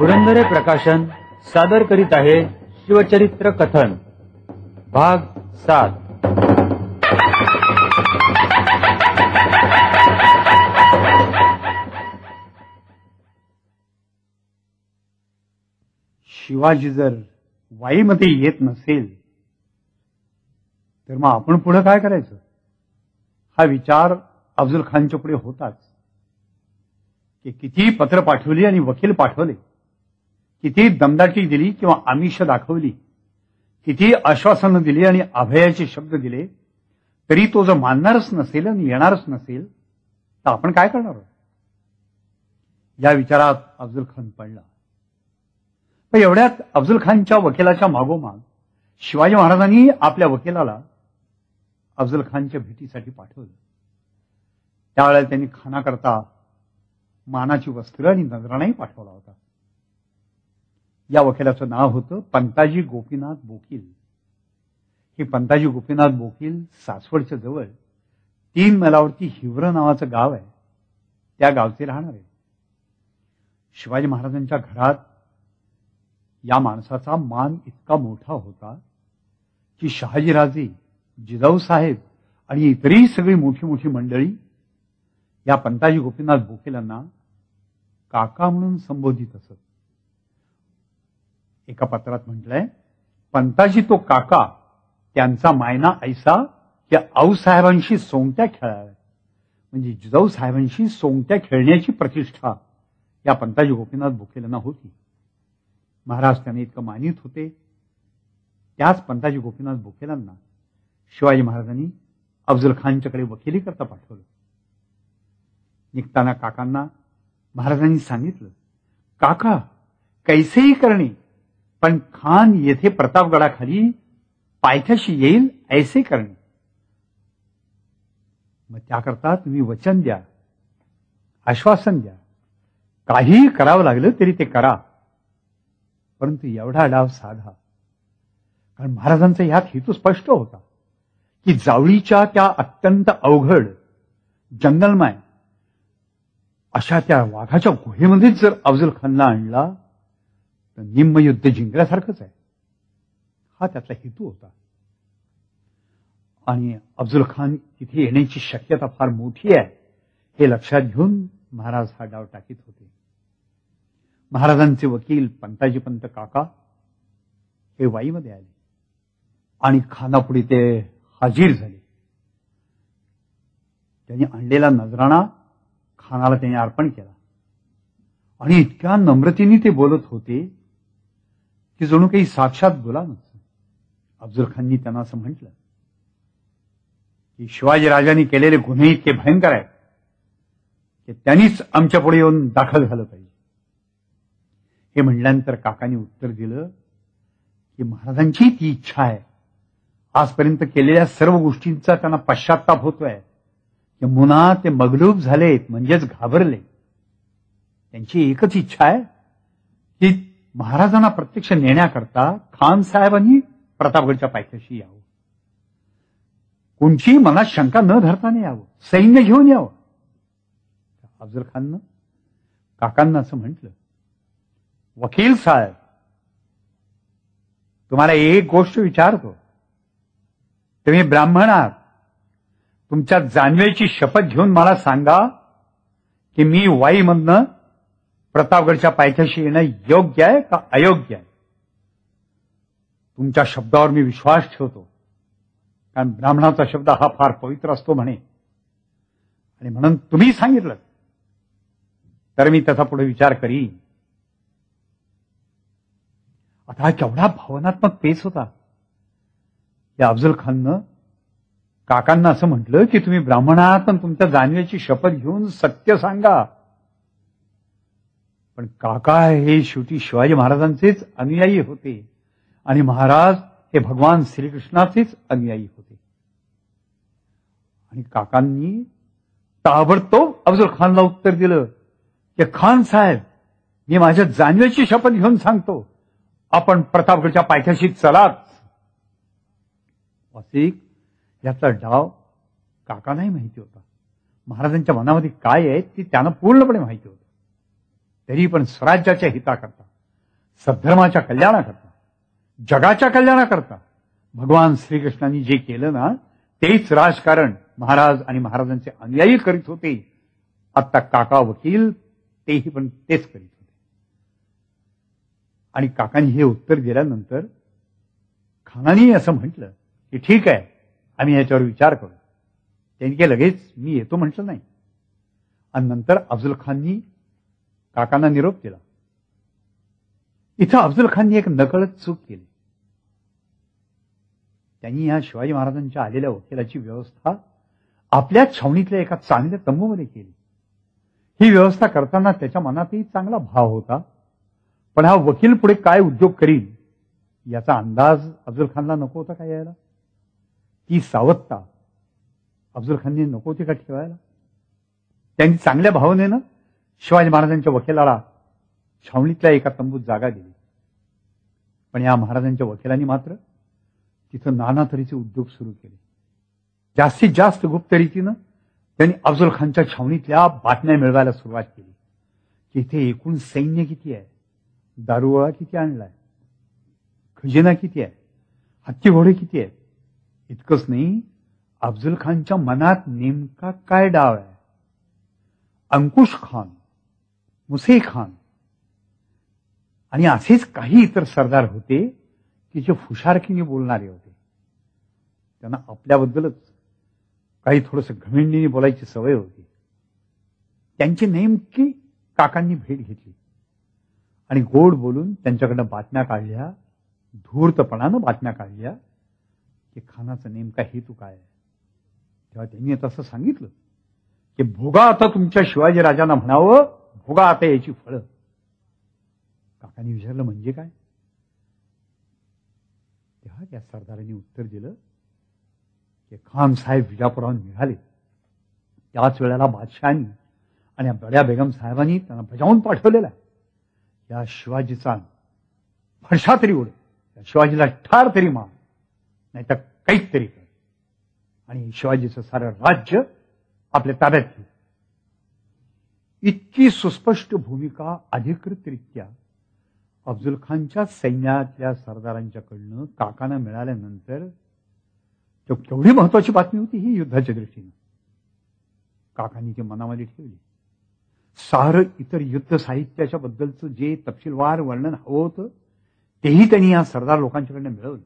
पुरंदरे प्रकाशन सादर करीत आहे शिवचरित्र कथन भाग सात शिवाजी जर वाईमध्ये येत नसेल तर मग आपण पुढे काय करायचं हा विचार अफजल खानच्या पुढे होताच की किती पत्र पाठवली आणि वकील पाठवले किती दमदाटी दिली किंवा आमिष दाखवली किती आश्वासनं दिली आणि अभयाचे शब्द दिले तरी तो जर मानणारच नसेल आणि येणारच नसेल तर आपण काय करणार आहोत या विचारात अफजुल खान पडला पण एवढ्यात अफजल खानच्या वकिलाच्या मागोमाग शिवाजी महाराजांनी आपल्या वकिलाला अफजुल खानच्या भेटीसाठी पाठवलं त्यावेळेला त्यांनी खानाकरता मानाची वस्त्र आणि नजराणाही पाठवला होता या वकिलाचं नाव होतं पंताजी गोपीनाथ बोकील हे पंताजी गोपीनाथ बोकील सासवडच्या जवळ तीन मैलावरती हिवर नावाचं गाव आहे त्या गावचे राहणार आहे शिवाजी महाराजांच्या घरात या माणसाचा मान इतका मोठा होता की शहाजीराजे जिजाऊ साहेब आणि इतरही सगळी मोठी मोठी मंडळी या पंताजी गोपीनाथ बोकेलांना काका म्हणून संबोधित असत एका पत्रात म्हटलंय पंताजी तो काका त्यांचा मायना ऐसा की आऊसाहेबांशी सोंगट्या खेळाव्या म्हणजे जिजाऊ साहेबांशी सोंगट्या खेळण्याची प्रतिष्ठा या पंताजी गोपीनाथ भुकेलांना होती महाराज त्यांना इतकं मानित होते त्याच पंताजी गोपीनाथ भोकेलांना शिवाजी महाराजांनी अफजल खानच्याकडे वकिली करता पाठवलं निघताना काकांना महाराजांनी सांगितलं काका कैसेही करणे पण खान येथे प्रतापगडाखाली पायथ्याशी येईल ऐसे करणे मग त्याकरता तुम्ही वचन द्या आश्वासन द्या काही करावं लागलं तरी ते करा परंतु एवढा डाव साधा कारण महाराजांचा ह्यात हेतू स्पष्ट होता की जावळीच्या त्या अत्यंत अवघड जंगलमय अशा त्या वाघाच्या गुहेमध्येच जर अफजल खानला आणला तर युद्ध जिंकल्यासारखंच आहे हा त्यातला हेतू होता आणि अफजल खान तिथे येण्याची शक्यता फार मोठी आहे हे लक्षात घेऊन महाराज हा डाव टाकीत होते महाराजांचे वकील पंताजी पंत काका हे वाईमध्ये आले आणि खानापुढे ते हाजीर झाले त्यांनी आणलेला नजराणा खानाला त्यांनी अर्पण केला आणि इतक्या नम्रतेने ते बोलत होते की जणू काही साक्षात गुलाम अफजल खाननी त्यांना असं म्हटलं की शिवाजीराजांनी केलेले गुन्हे इतके भयंकर आहेत की त्यांनीच आमच्या पुढे येऊन दाखल झालं पाहिजे हे म्हटल्यानंतर काकांनी उत्तर दिलं की महाराजांची ती इच्छा आहे आजपर्यंत केलेल्या सर्व गोष्टींचा त्यांना पश्चाताप होतोय मुना ते मगलूब झालेत म्हणजेच घाबरले त्यांची एकच इच्छा आहे की महाराजांना प्रत्यक्ष नेण्याकरता खान साहेबांनी प्रतापगडच्या पायथ्याशी यावं कोणचीही मनात शंका न धरताना यावं सैन्य घेऊन यावं अफजल खाननं काकांना असं म्हटलं वकील साहेब तुम्हाला एक गोष्ट विचारतो तुम्ही ब्राह्मण आहात तुमच्या जानवेची शपथ घेऊन मला सांगा की मी वाईमधनं प्रतापगडच्या पायथ्याशी येणं योग्य आहे का अयोग्य आहे तुमच्या शब्दावर मी विश्वास ठेवतो कारण ब्राह्मणाचा शब्द हा फार पवित्र असतो म्हणे आणि म्हणून तुम्ही सांगितलं तर मी त्याचा पुढे विचार करीन आता केवढा भावनात्मक पेस होता या अफजल खाननं काकांना असं म्हटलं की तुम्ही ब्राह्मण पण तुमच्या जाणव्याची शपथ घेऊन सत्य सांगा पण काका हे शेवटी शिवाजी महाराजांचेच अनुयायी होते आणि महाराज हे भगवान श्रीकृष्णाचेच अनुयायी होते आणि काकांनी ताबडतोब अफजल खानला उत्तर दिलं की खान साहेब मी माझ्या जानव्याची शपथ घेऊन सांगतो आपण प्रतापगडच्या पायथ्याशी चलाच वासिक याचा डाव काकांनाही माहिती होता महाराजांच्या मनामध्ये काय आहे ते त्यांना पूर्णपणे माहिती होतं तरी पण स्वराज्याच्या हिताकरता सद्धर्माच्या कल्याणाकरता जगाच्या कल्याणाकरता भगवान श्रीकृष्णांनी जे केलं ना तेच राजकारण महाराज आणि महाराजांचे अनुयायी करीत होते आता काका वकील तेही पण तेच करीत होते आणि काकांनी हे उत्तर दिल्यानंतर खानानी असं म्हटलं की ठीक आहे आम्ही याच्यावर विचार करू त्यांनी लगेच मी येतो म्हटलं नाही आणि नंतर अफजल खाननी काकांना निरोप दिला इथं अफजल खाननी एक नकळत चूक केली त्यांनी या शिवाजी महाराजांच्या आलेल्या वकिलाची व्यवस्था आपल्या छावणीतल्या एका चांगल्या तंबूमध्ये केली ही व्यवस्था करताना त्याच्या मनातही चांगला भाव होता पण हा वकील पुढे काय उद्योग करील याचा अंदाज अफजल खानला नको होता काय यायला ती सावत्ता अफजल खानने नको होती का ठेवायला त्यांनी चांगल्या भावनेनं शिवाजी महाराजांच्या वकिलाला छावणीतल्या एका तंबूत जागा दिली पण या महाराजांच्या वकिलांनी मात्र तिथं नाना तऱ्हेचे उद्योग सुरू केले जास्तीत जास्त गुप्त रीतीनं त्यांनी अफजल खानच्या छावणीतल्या बातम्या मिळवायला सुरुवात केली की इथे एकूण सैन्य किती आहे दारुगोळा किती आणलाय खजिना किती आहे हत्ती घोडे किती आहेत इतकंच नाही अफजल खानच्या मनात नेमका काय डाव आहे अंकुश खान मुसे खान आणि असेच काही इतर सरदार होते की जे हुशारकीने बोलणारे होते त्यांना आपल्याबद्दलच काही थोडस घमेंडीने बोलायची सवय होती त्यांची नेमकी काकांनी भेट घेतली आणि गोड बोलून त्यांच्याकडनं बातम्या काढल्या धूर्तपणानं बातम्या काढल्या की खानाचा नेमका हेतू काय आहे तेव्हा त्यांनी आता असं सांगितलं की भोगा आता तुमच्या शिवाजी राजांना म्हणावं भोगा आता याची फळं काकाने विचारलं म्हणजे काय तेव्हा त्या सरदारांनी उत्तर दिलं की खान साहेब विजापुराहून निघाले त्याच वेळेला बादशहानी आणि बड्या बेगम साहेबांनी त्यांना बजावून पाठवलेला या शिवाजीचा फरशा तरी उड त्या शिवाजीला ठार तरी मान नाही तर काहीतरी कर आणि शिवाजीचं सारं राज्य आपल्या ताब्यात इतकी सुस्पष्ट भूमिका अधिकृतरित्या अफजल खानच्या सैन्यातल्या सरदारांच्याकडनं काकांना मिळाल्यानंतर केवढी महत्वाची बातमी होती ही युद्धाच्या दृष्टीनं काकांनी ती मनामध्ये ठेवली सारं इतर युद्ध साहित्याच्या बद्दलचं जे तपशीलवार वर्णन हवं होतं तेही त्यांनी या सरदार लोकांच्याकडनं मिळवलं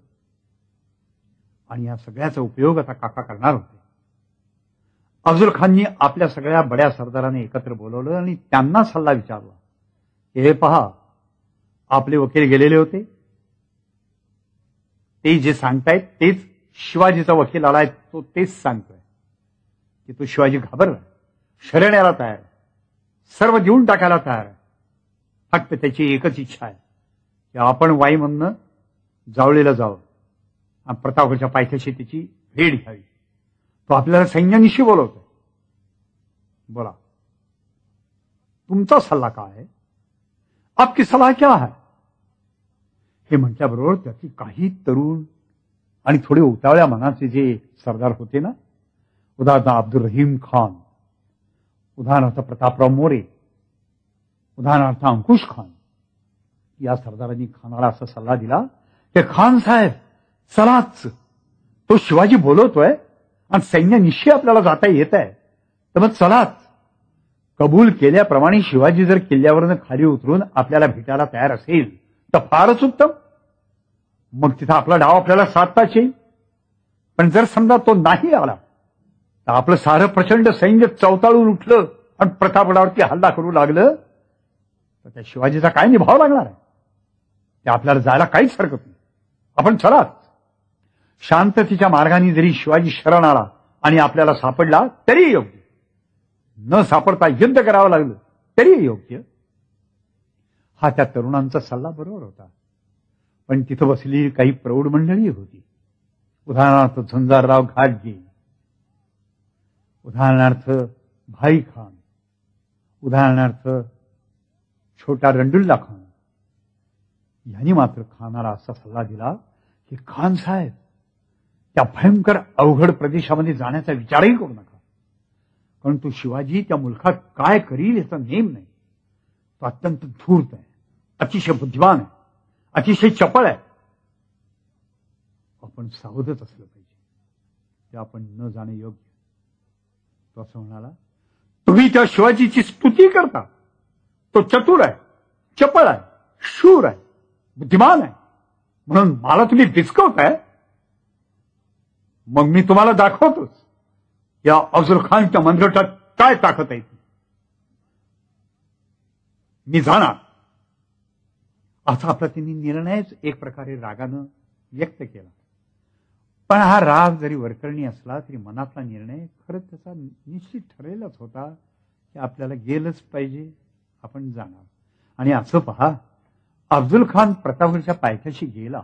आणि या सगळ्याचा उपयोग आता काका करणार होते अफजल खाननी आपल्या सगळ्या बड्या सरदारांनी एकत्र बोलवलं आणि त्यांना सल्ला विचारला हे पहा आपले वकील गेलेले होते ते जे सांगतायत तेच शिवाजीचा वकील आलाय तो तेच सांगतोय की तो शिवाजी घाबर शरण यायला तयार सर्व देऊन टाकायला तयार फक्त त्याची एकच इच्छा आहे की आपण म्हणणं जावळीला जावं आणि प्रतापच्या पायथ्याशी त्याची भेट घ्यावी तो आपल्याला सैन्यानिशी बोलवतो बोला तुमचा सल्ला काय आहे आपकी सलाह क्या आहे हे म्हटल्याबरोबर त्याचे काही तरुण आणि थोडे उतावळ्या मनाचे जे सरदार होते ना उदाहरणार्थ अब्दुल रहीम खान उदाहरणार्थ प्रतापराव मोरे उदाहरणार्थ अंकुश खान या सरदारांनी खानाला असा सल्ला दिला की खान साहेब चलाच तो शिवाजी बोलवतोय आणि निश्चय आपल्याला जाता येत आहे तर मग चलाच कबूल केल्याप्रमाणे शिवाजी जर किल्ल्यावरनं खाली उतरून आपल्याला भेटायला तयार असेल तर फारच उत्तम मग तिथं आपला डाव आपल्याला साधताच येईल पण जर समजा तो नाही आला तर आपलं सारं प्रचंड सैन्य चवताळून उठलं आणि प्रतापगडावरती हल्ला करू लागलं तर त्या शिवाजीचा काय निभाव लागणार आहे ते आपल्याला जायला काहीच हरकत नाही आपण चलाच शांततेच्या मार्गाने जरी शिवाजी शरण आला आणि आपल्याला सापडला तरी योग्य न सापडता युद्ध करावं लागलं तरी योग्य हा त्या तरुणांचा सल्ला बरोबर होता पण तिथं बसलेली काही प्रौढ मंडळी होती उदाहरणार्थ झुंजारराव घाटगे उदाहरणार्थ भाई खान उदाहरणार्थ छोटा रंडुल्ला खान यांनी मात्र खानाला असा सल्ला दिला की खान साहेब त्या भयंकर अवघड प्रदेशामध्ये जाण्याचा विचारही करू नका कारण तो शिवाजी त्या मुलखात काय करील याचा नेम नाही तो अत्यंत धूर्त आहे अतिशय बुद्धिमान आहे अतिशय चपळ आहे आपण सावधच असलं पाहिजे ते आपण न जाणे योग्य तो असं म्हणाला तुम्ही त्या शिवाजीची स्तुती करता तो चतुर आहे चपळ आहे शूर आहे बुद्धिमान आहे म्हणून मला तुम्ही आहे मग मी तुम्हाला दाखवतोच या अफजल खानच्या मंदिरात काय ताकद आहे मी जाणार असा आपला निर्णयच एक प्रकारे रागानं व्यक्त केला पण हा राग जरी वरकरणी असला तरी मनातला निर्णय खरंच त्याचा निश्चित ठरलेलाच होता की आपल्याला गेलंच पाहिजे आपण जाणार आणि असं पहा अफजल खान प्रतापगडच्या पायथ्याशी गेला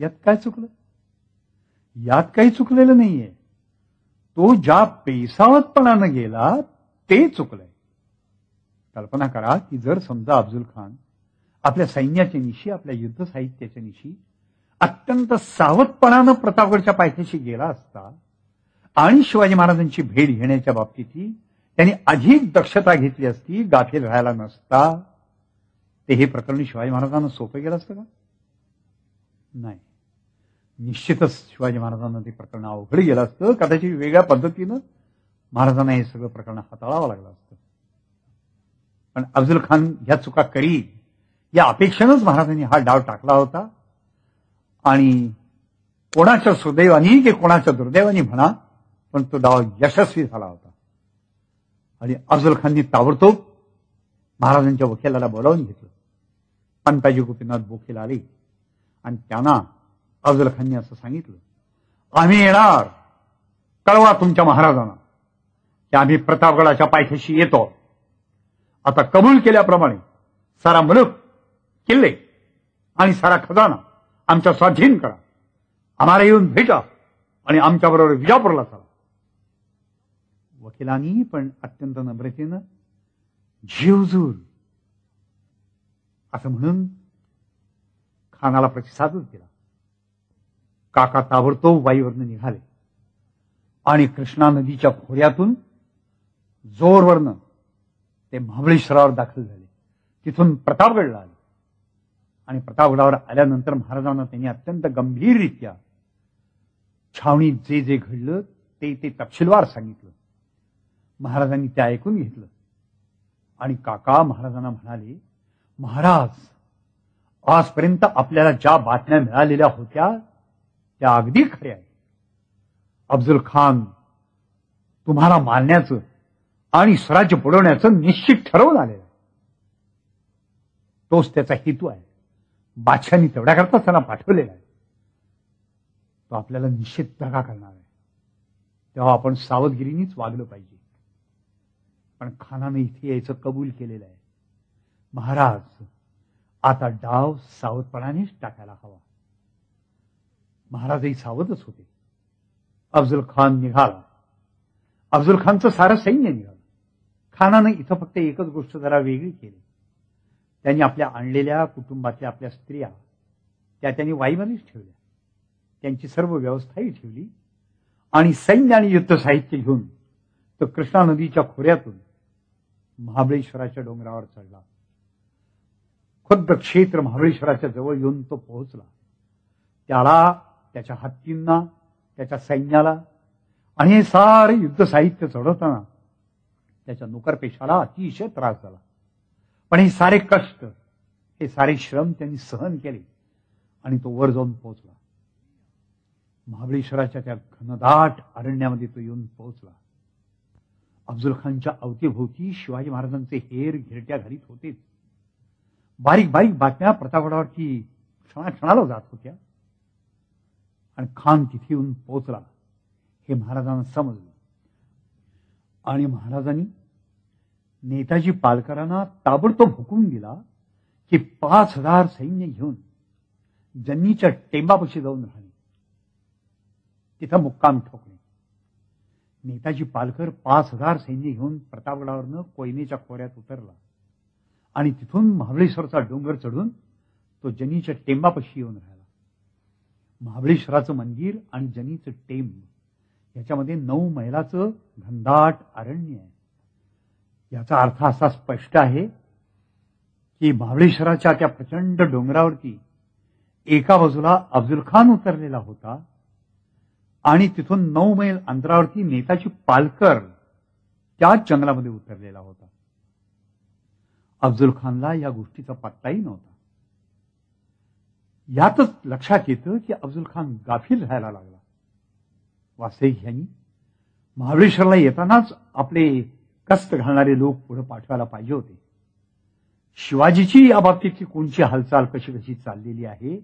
यात काय चुकलं यात काही चुकलेलं नाहीये तो ज्या पेसावतपणानं गेला ते चुकलंय कल्पना करा की जर समजा अब्दुल खान आपल्या सैन्याच्या निशी आपल्या युद्ध साहित्याच्या निशी अत्यंत सावधपणानं प्रतापगडच्या पायथ्याशी गेला असता आणि शिवाजी महाराजांची भेट घेण्याच्या बाबतीतही त्यांनी अधिक दक्षता घेतली असती गाफील राहायला नसता ते हे प्रकरण शिवाजी महाराजांना सोपं गेलं असतं का नाही निश्चितच शिवाजी महाराजांना ते प्रकरण अवघड गेलं असतं कदाचित वेगळ्या पद्धतीनं महाराजांना हे सगळं प्रकरण हाताळावं लागलं असतं पण अफजल खान ह्या चुका करी या अपेक्षेनंच महाराजांनी हा डाव टाकला होता आणि कोणाच्या सुदैवानी की कोणाच्या दुर्दैवानी म्हणा पण तो डाव यशस्वी झाला होता आणि अफजल खाननी ताबडतोब महाराजांच्या वकिलाला बोलावून घेतलं पंताजी गोपीनाथ बोखील आले आणि त्यांना अफजल खाननी असं सांगितलं आम्ही येणार कळवा तुमच्या महाराजांना की आम्ही प्रतापगडाच्या पायथ्याशी येतो आता कबूल केल्याप्रमाणे सारा मुलुक किल्ले आणि सारा खजाना आमच्या स्वाधीन करा आम्हाला येऊन भेटा आणि आमच्याबरोबर विजापूरला चला वकिलांनी पण अत्यंत नम्रतेनं जीवजूर असं म्हणून खानाला प्रतिसादच दिला काका ताबडतोब वाईवरनं निघाले आणि कृष्णा नदीच्या खोऱ्यातून जोरवरनं ते महाबळेश्वरावर दाखल झाले तिथून प्रतापगडला आले आणि प्रतापगडावर आल्यानंतर महाराजांना त्यांनी अत्यंत गंभीररीत्या छावणीत जे जे घडलं ते ते तपशीलवार सांगितलं महाराजांनी ते ऐकून घेतलं आणि काका महाराजांना म्हणाले महाराज आजपर्यंत आपल्याला ज्या बातम्या मिळालेल्या होत्या त्या अगदी खऱ्या आहेत अफजल खान तुम्हाला मानण्याचं आणि स्वराज्य पुरवण्याचं निश्चित ठरवून आलेलं तोच त्याचा हेतू आहे बादशानी तेवढ्याकरताच त्यांना पाठवलेला आहे तो आपल्याला निश्चित दगा करणार आहे तेव्हा आपण सावधगिरीनेच वागलं पाहिजे पण खानाने इथे यायचं कबूल केलेलं आहे महाराज आता डाव सावधपणानेच टाकायला हवा महाराजही सावधच होते अफजल खान निघाला अफजल खानचं सारं सैन्य निघालं खानानं इथं फक्त एकच गोष्ट जरा वेगळी केली त्यांनी आपल्या आणलेल्या कुटुंबातल्या आपल्या स्त्रिया त्या त्यांनी वाईमध्येच ठेवल्या त्यांची सर्व व्यवस्थाही ठेवली आणि सैन्य आणि युद्ध साहित्य घेऊन तो कृष्णा नदीच्या खोऱ्यातून महाबळेश्वराच्या डोंगरावर चढला खुद्द क्षेत्र महाबळेश्वराच्या जवळ येऊन तो पोहोचला त्याला त्याच्या हत्तींना त्याच्या सैन्याला आणि हे सारे युद्ध साहित्य चढवताना त्याच्या नोकरपेशाला अतिशय त्रास झाला पण हे सारे कष्ट हे सारे श्रम त्यांनी सहन केले आणि तो वर जाऊन पोहोचला महाबळेश्वराच्या त्या घनदाट अरण्यामध्ये तो येऊन पोहोचला अफजल खानच्या अवतीभोवती शिवाजी महाराजांचे हेर घिरट्या घालीत होतेच बारीक बारीक बातम्या प्रतापगडावरती क्षणाक्षणाला जात होत्या आणि खान तिथे येऊन पोहोचला हे महाराजांना समजलं आणि महाराजांनी नेताजी पालकरांना ताबडतोब हुकूम दिला की पाच हजार सैन्य घेऊन जन्नीच्या टेंबापाशी जाऊन राहणे तिथं मुक्काम ठोकणे नेताजी पालकर पाच हजार सैन्य घेऊन प्रतापगडावरनं कोयनेच्या खोऱ्यात उतरला आणि तिथून महाबळेश्वरचा डोंगर चढून तो जनीच्या टेंबापाशी येऊन राहिला महाबळेश्वराचं मंदिर आणि जनीचं टेम याच्यामध्ये नऊ मैलाचं घनदाट अरण्य आहे याचा अर्थ असा स्पष्ट आहे की महाबळेश्वराच्या त्या प्रचंड डोंगरावरती एका बाजूला अफजुल खान उतरलेला होता आणि तिथून नऊ मैल अंतरावरती नेताजी पालकर त्या जंगलामध्ये उतरलेला होता अफजुल खानला या गोष्टीचा पत्ताही नव्हता यातच लक्षात येतं की अफजल खान गाफील राहायला लागला वास्तविक यांनी महाबळेश्वरला येतानाच आपले कष्ट घालणारे लोक पुढे पाठवायला पाहिजे होते शिवाजीची या बाबतीतली कोणची हालचाल कशी कशी चाललेली आहे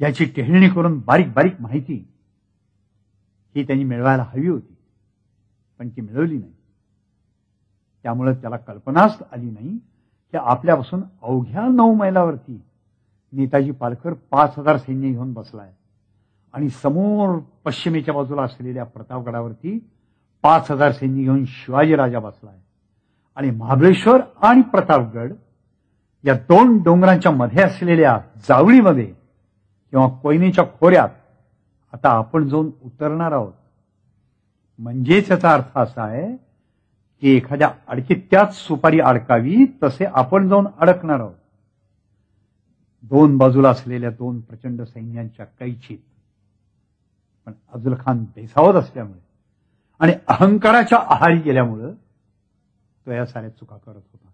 याची टेहळणी करून बारीक बारीक माहिती ही त्यांनी मिळवायला हवी होती पण ती मिळवली नाही त्यामुळे त्याला कल्पनाच आली नाही की आपल्यापासून अवघ्या नऊ मैलावरती नेताजी पालकर पाच हजार सैन्य घेऊन बसलाय आणि समोर पश्चिमेच्या बाजूला असलेल्या प्रतापगडावरती पाच हजार सैन्य घेऊन शिवाजीराजा बसलाय आणि महाबळेश्वर आणि प्रतापगड या दोन डोंगरांच्या मध्ये असलेल्या जावळीमध्ये किंवा कोयनेच्या खोऱ्यात आता आपण जाऊन उतरणार आहोत म्हणजेच याचा अर्थ असा आहे की एखाद्या अडकी त्याच सुपारी अडकावी तसे आपण जाऊन अडकणार आहोत दोन बाजूला असलेल्या दोन प्रचंड सैन्यांच्या कैचीत पण अफजल खान बेसावत असल्यामुळे आणि अहंकाराच्या आहारी गेल्यामुळं तो या साऱ्या चुका करत होता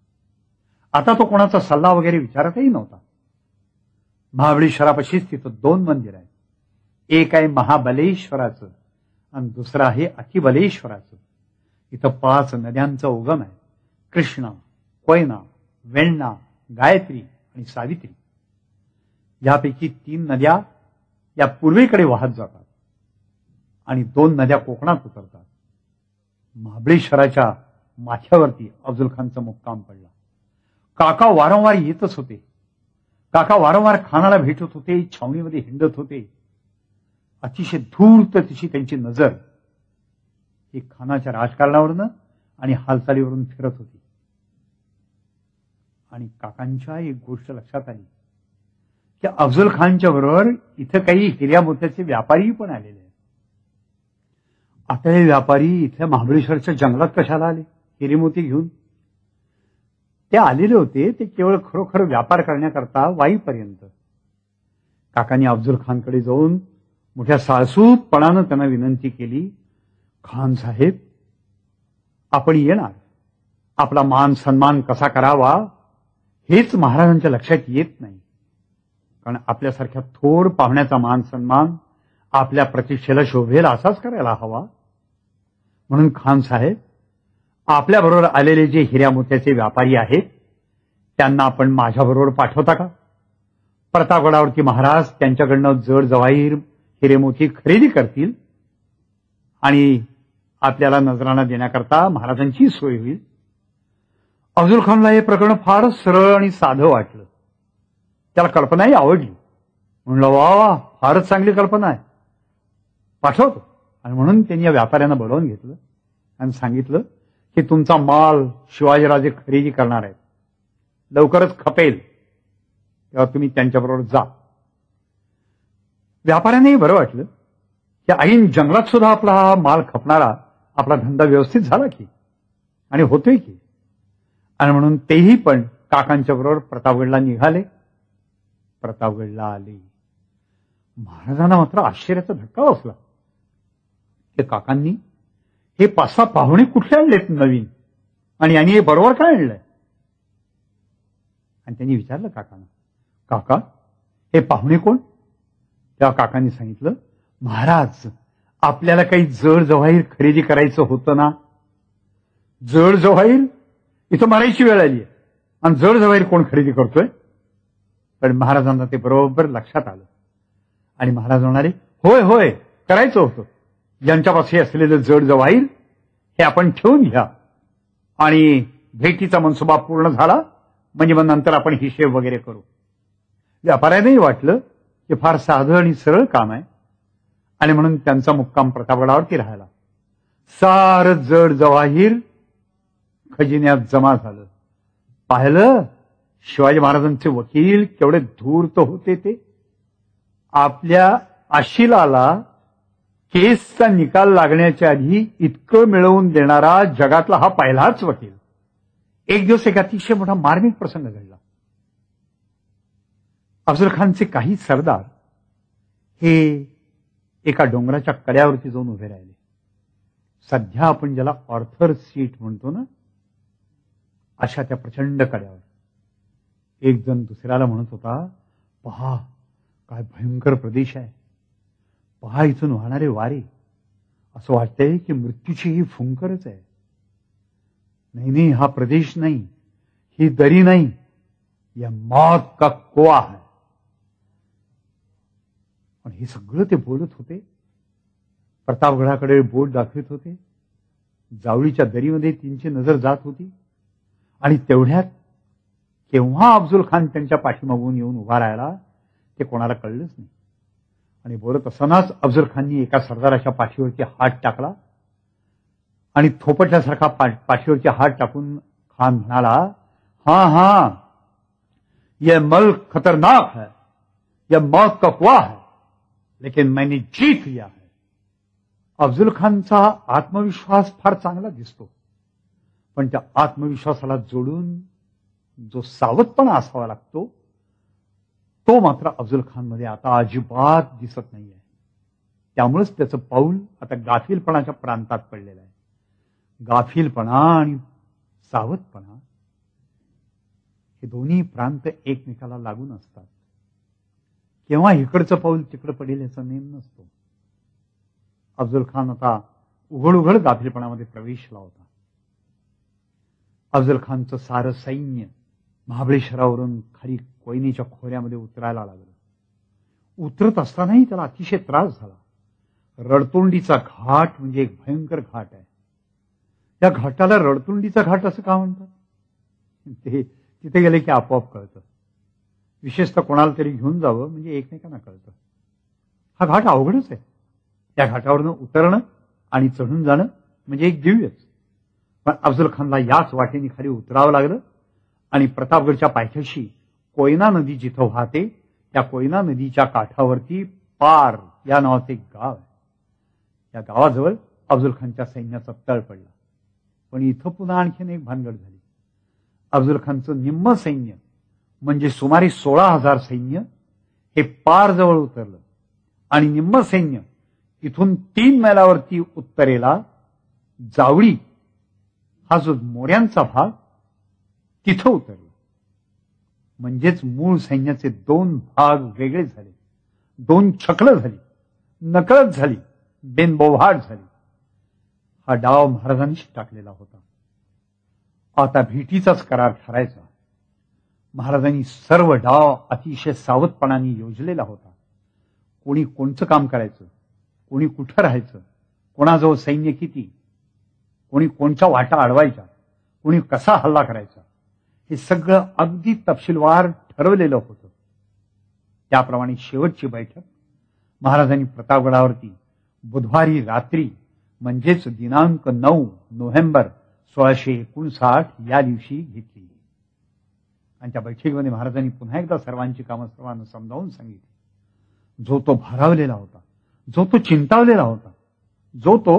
आता तो कोणाचा सल्ला वगैरे विचारतही नव्हता महाबळेश्वरापाशीच तिथं दोन मंदिर आहे एक आहे महाबलेश्वराचं आणि दुसरं आहे अतिबलेश्वराचं इथं पाच नद्यांचा उगम आहे कृष्णा कोयना वेण्णा गायत्री आणि सावित्री यापैकी तीन नद्या या पूर्वेकडे वाहत जातात आणि दोन नद्या कोकणात उतरतात महाबळेश्वराच्या माथ्यावरती अफजल खानचा मुक्काम पडला काका वारंवार येतच होते काका वारंवार खानाला भेटत होते छावणीमध्ये हिंडत होते अतिशय धूर्त तिची त्यांची नजर ही खानाच्या राजकारणावरनं आणि हालचालीवरून फिरत होती आणि काकांच्या एक गोष्ट लक्षात आली की अफजल खानच्या बरोबर इथं काही हिऱ्या मोत्याचे व्यापारी पण आलेले आहेत आता हे व्यापारी इथल्या महाबळेश्वरच्या जंगलात कशाला आले मोती घेऊन ते आलेले होते ते केवळ खरोखर व्यापार करण्याकरता वाईपर्यंत काकांनी अफजल खानकडे जाऊन मोठ्या साळसूपणानं त्यांना विनंती केली खान साहेब आपण येणार आपला मान सन्मान कसा करावा हेच महाराजांच्या लक्षात येत नाही कारण आपल्यासारख्या थोर पाहण्याचा मान सन्मान आपल्या प्रतीक्षेला शोभेल असाच करायला हवा म्हणून खान साहेब आपल्याबरोबर आलेले जे हिऱ्या मोत्याचे व्यापारी आहेत त्यांना आपण माझ्याबरोबर पाठवता का प्रतापगडावरती महाराज त्यांच्याकडनं जड जवाहीर मोती खरेदी करतील आणि आपल्याला नजराना देण्याकरता महाराजांची सोय होईल अफजल खानला हे प्रकरण फार सरळ आणि साधं वाटलं त्याला कल्पनाही आवडली म्हणलं वा वा फारच चांगली कल्पना आहे पाठवतो आणि म्हणून त्यांनी या व्यापाऱ्यांना बोलावून घेतलं आणि सांगितलं की तुमचा माल शिवाजीराजे खरेदी करणार आहेत लवकरच खपेल तेव्हा तुम्ही त्यांच्याबरोबर जा व्यापाऱ्यांनाही बरं वाटलं की ऐन जंगलात सुद्धा आपला हा माल खपणारा आपला धंदा व्यवस्थित झाला की आणि होतोय की आणि म्हणून तेही पण काकांच्या बरोबर प्रतापगडला निघाले प्रतापगडला आली महाराजांना मात्र आश्चर्याचा धक्का बसला ते काकांनी हे पासा पाहुणे कुठले आणलेत नवीन आणि यांनी हे बरोबर काय आणलंय आणि त्यांनी विचारलं काकांना काका हे पाहुणे कोण त्या काकांनी सांगितलं महाराज आपल्याला काही जड जवाहीर खरेदी करायचं होतं ना जड जवाहीर इथं मारायची वेळ आली आणि जड जवाहीर कोण खरेदी करतोय पण महाराजांना ते बरोबर लक्षात आलं आणि महाराज म्हणाले होय होय करायचं होतं यांच्यापाशी असलेलं जड जवाईल हे आपण ठेवून घ्या आणि भेटीचा मनसुबा पूर्ण झाला म्हणजे मग नंतर आपण हिशेब वगैरे करू व्यापाऱ्यानेही वाटलं की फार साधं आणि सरळ काम आहे आणि म्हणून त्यांचा मुक्काम प्रतापगडावरती राहिला सार जड जवाहीर खजिन्यात जमा झालं पाहिलं शिवाजी महाराजांचे वकील केवढे धूर्त होते ते आपल्या आशिलाला केसचा निकाल लागण्याच्या आधी इतकं मिळवून देणारा जगातला हा पहिलाच वकील एक दिवस एक अतिशय मोठा मार्मिक प्रसंग घडला अफजल खानचे काही सरदार हे एका डोंगराच्या कड्यावरती जाऊन उभे राहिले सध्या आपण ज्याला ऑर्थर सीट म्हणतो ना अशा त्या प्रचंड कड्यावर एक जण दुसऱ्याला म्हणत होता पहा काय भयंकर प्रदेश आहे पहा इथून वाहणारे वारे असं वाटतंय की मृत्यूची ही फुंकरच आहे नाही नाही हा प्रदेश नाही ही दरी नाही या मौत का कोवा है पण हे सगळं ते बोलत होते प्रतापगडाकडे बोट दाखवित होते जावळीच्या दरीमध्ये त्यांची नजर जात होती आणि तेवढ्यात केव्हा अफजुल खान त्यांच्या पाठीमागून येऊन उभा राहिला ते कोणाला कळलंच नाही आणि बोलत असतानाच अफजुल खाननी एका सरदाराच्या पाठीवरती हात टाकला आणि थोपटल्यासारखा पाठीवरती हात टाकून खान म्हणाला हा हा ये मल खतरनाक है यह मौत का है लेकिन मैंने जीत लिया है अफजुल खानचा आत्मविश्वास फार चांगला दिसतो पण त्या आत्मविश्वासाला जोडून जो सावधपणा असावा लागतो तो मात्र अफजल खानमध्ये आता अजिबात दिसत नाही आहे त्यामुळेच त्याचं पाऊल आता गाफीलपणाच्या प्रांतात पडलेलं आहे गाफीलपणा आणि सावधपणा हे दोन्ही प्रांत एकमेकाला लागून असतात केव्हा इकडचं पाऊल तिकडं पडेल याचा नेम नसतो अफजल खान आता उघड उघड गाफीलपणामध्ये प्रवेशला होता अफजल खानचं सारं सैन्य महाबळेश्वरावरून खाली कोयनीच्या खोऱ्यामध्ये उतरायला लागलं उतरत असतानाही त्याला अतिशय त्रास झाला रडतोंडीचा घाट म्हणजे एक भयंकर घाट आहे त्या घाटाला रडतोंडीचा घाट असं का म्हणतात ते तिथे गेले की आपोआप कळतं विशेषतः कोणाला तरी घेऊन जावं म्हणजे एकमेकांना कळतं हा घाट अवघडच आहे त्या घाटावरनं उतरणं आणि चढून जाणं म्हणजे एक दिव्यच पण अफजल खानला याच वाटेने खाली उतरावं लागलं आणि प्रतापगडच्या पायथ्याशी कोयना नदी जिथं वाहते त्या कोयना नदीच्या काठावरती पार या नावाचं एक गाव आहे गावाजवळ अफजल खानच्या सैन्याचा तळ पडला पण इथं पुन्हा आणखीन एक भानगड झाली अफजल खानचं निम्म सैन्य म्हणजे सुमारे सोळा हजार सैन्य हे पार जवळ उतरलं आणि निम्म सैन्य इथून तीन मैलावरती उत्तरेला जावळी हा जो मोऱ्यांचा भाग तिथं उतरले म्हणजेच मूळ सैन्याचे दोन भाग वेगळे झाले दोन छकल झाली नकळत झाली बेनबोहाट झाली हा डाव महाराजांनीच टाकलेला होता आता भेटीचाच करार ठरायचा महाराजांनी सर्व डाव अतिशय सावधपणाने योजलेला होता कोणी कोणचं काम करायचं कोणी कुठं राहायचं कोणाजवळ सैन्य किती कोणी कोणच्या वाटा अडवायच्या कोणी कसा हल्ला करायचा हे सगळं अगदी तपशीलवार ठरवलेलं होतं त्याप्रमाणे शेवटची बैठक महाराजांनी प्रतापगडावरती बुधवारी रात्री म्हणजेच दिनांक नऊ नोव्हेंबर सोळाशे एकोणसाठ या दिवशी घेतली आणि त्या बैठकीमध्ये महाराजांनी पुन्हा एकदा सर्वांची कामं सर्वांना समजावून सांगितली जो तो भारावलेला होता जो तो चिंतावलेला होता जो तो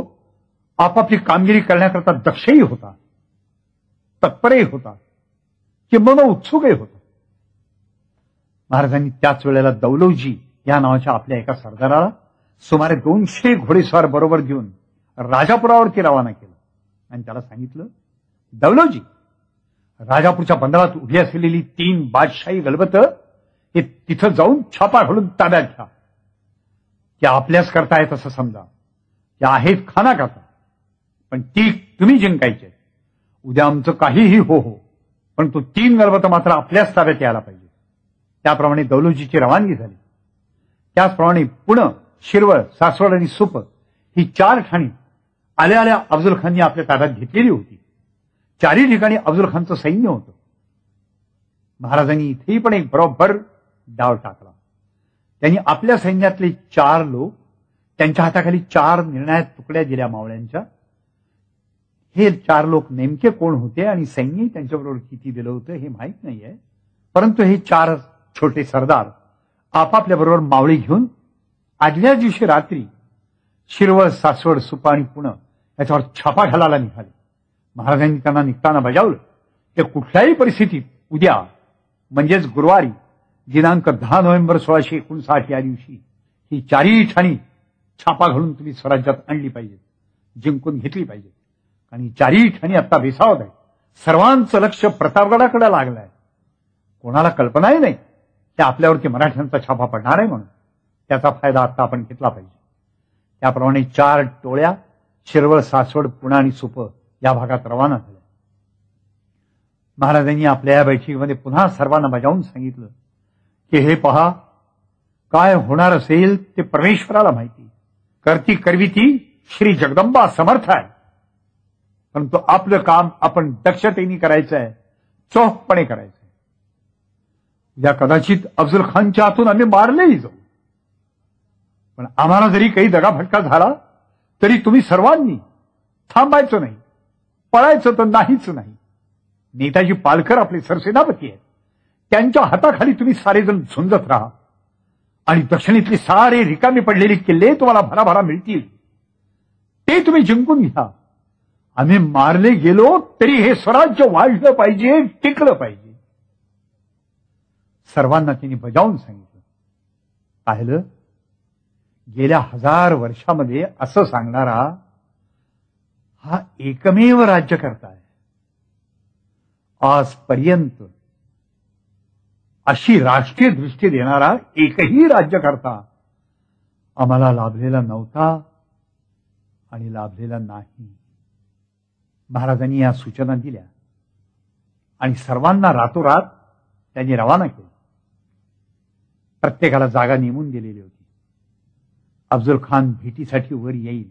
आपापली कामगिरी करण्याकरता दक्षही होता तत्परही होता कि मन उत्सुकही होत महाराजांनी त्याच वेळेला दौलवजी या नावाच्या आपल्या एका सरदाराला सुमारे दोनशे घोडेस्वार बरोबर घेऊन राजापुरावरती रवाना केलं आणि त्याला सांगितलं दौलवजी राजापूरच्या बंदरात उभी असलेली तीन बादशाही गलबत हे तिथं जाऊन छापा घालून ताब्यात घ्या त्या आपल्याच येत असं समजा त्या आहेत खाना करता पण ती तुम्ही जिंकायचे उद्या आमचं काहीही हो हो पण तो तीन गर्भ मात्र आपल्याच ताब्यात यायला पाहिजे त्याप्रमाणे दौलूजीची रवानगी झाली त्याचप्रमाणे पुणे शिरवळ सासवड आणि सुप ही चार ठाणी आल्या आल्या अफजल खाननी आपल्या ताब्यात घेतलेली होती चारही ठिकाणी अफजल खानचं सैन्य होतं महाराजांनी इथेही पण एक बरोबर डाव टाकला त्यांनी आपल्या सैन्यातले चार लोक त्यांच्या हाताखाली चार निर्णायक तुकड्या दिल्या मावळ्यांच्या हे चार लोक नेमके कोण होते आणि सैन्य त्यांच्याबरोबर किती दिलं होतं हे माहीत नाहीये परंतु हे चार छोटे सरदार आपापल्या बरोबर मावळी घेऊन आदल्या दिवशी रात्री शिरवळ सासवड सुपा आणि पुणे याच्यावर छापा घालायला निघाले महाराजांनी त्यांना निघताना बजावलं ते कुठल्याही परिस्थितीत उद्या म्हणजेच गुरुवारी दिनांक दहा नोव्हेंबर सोळाशे एकोणसाठ या दिवशी ही चारही ठाणी छापा घालून तुम्ही स्वराज्यात आणली पाहिजे जिंकून घेतली पाहिजे आणि चारही आणि आता भेसावत आहे सर्वांचं लक्ष प्रतापगडाकडे लागलंय कोणाला कल्पनाही नाही की आपल्यावरती मराठ्यांचा छापा पडणार आहे म्हणून त्याचा फायदा आता आपण घेतला पाहिजे त्याप्रमाणे चार टोळ्या शिरवळ सासवड पुणे आणि सुप या भागात रवाना झाल्या महाराजांनी आपल्या या बैठकीमध्ये पुन्हा सर्वांना बजावून सांगितलं की हे पहा काय होणार असेल ते परमेश्वराला माहिती करती करवी ती श्री जगदंबा समर्थ आहे परंतु आपलं काम आपण दक्षतेने करायचं आहे चोखपणे करायचं या कदाचित अफजल खानच्या हातून आम्ही मारलेही जाऊ पण आम्हाला जरी काही दगाफटका झाला तरी तुम्ही सर्वांनी थांबायचं नाही पळायचं तर नाहीच नाही नेताजी पालकर आपले सरसेनापती आहेत त्यांच्या हाताखाली तुम्ही सारेजण झुंजत राहा आणि दक्षिणेतले सारे रिकामी पडलेले किल्ले तुम्हाला भराभरा मिळतील ते तुम्ही जिंकून घ्या आम्ही मारले गेलो तरी हे स्वराज्य वाढलं पाहिजे टिकलं पाहिजे सर्वांना तिने बजावून सांगितलं पाहिलं गेल्या हजार वर्षामध्ये असं सांगणारा हा एकमेव राज्य आहे आजपर्यंत अशी राष्ट्रीय दृष्टी देणारा एकही राज्य करता आम्हाला लाभलेला नव्हता आणि लाभलेला नाही महाराजांनी या सूचना दिल्या आणि सर्वांना रातोरात त्यांनी रवाना केलं प्रत्येकाला जागा नेमून दिलेली होती अफजल खान भेटीसाठी वर येईल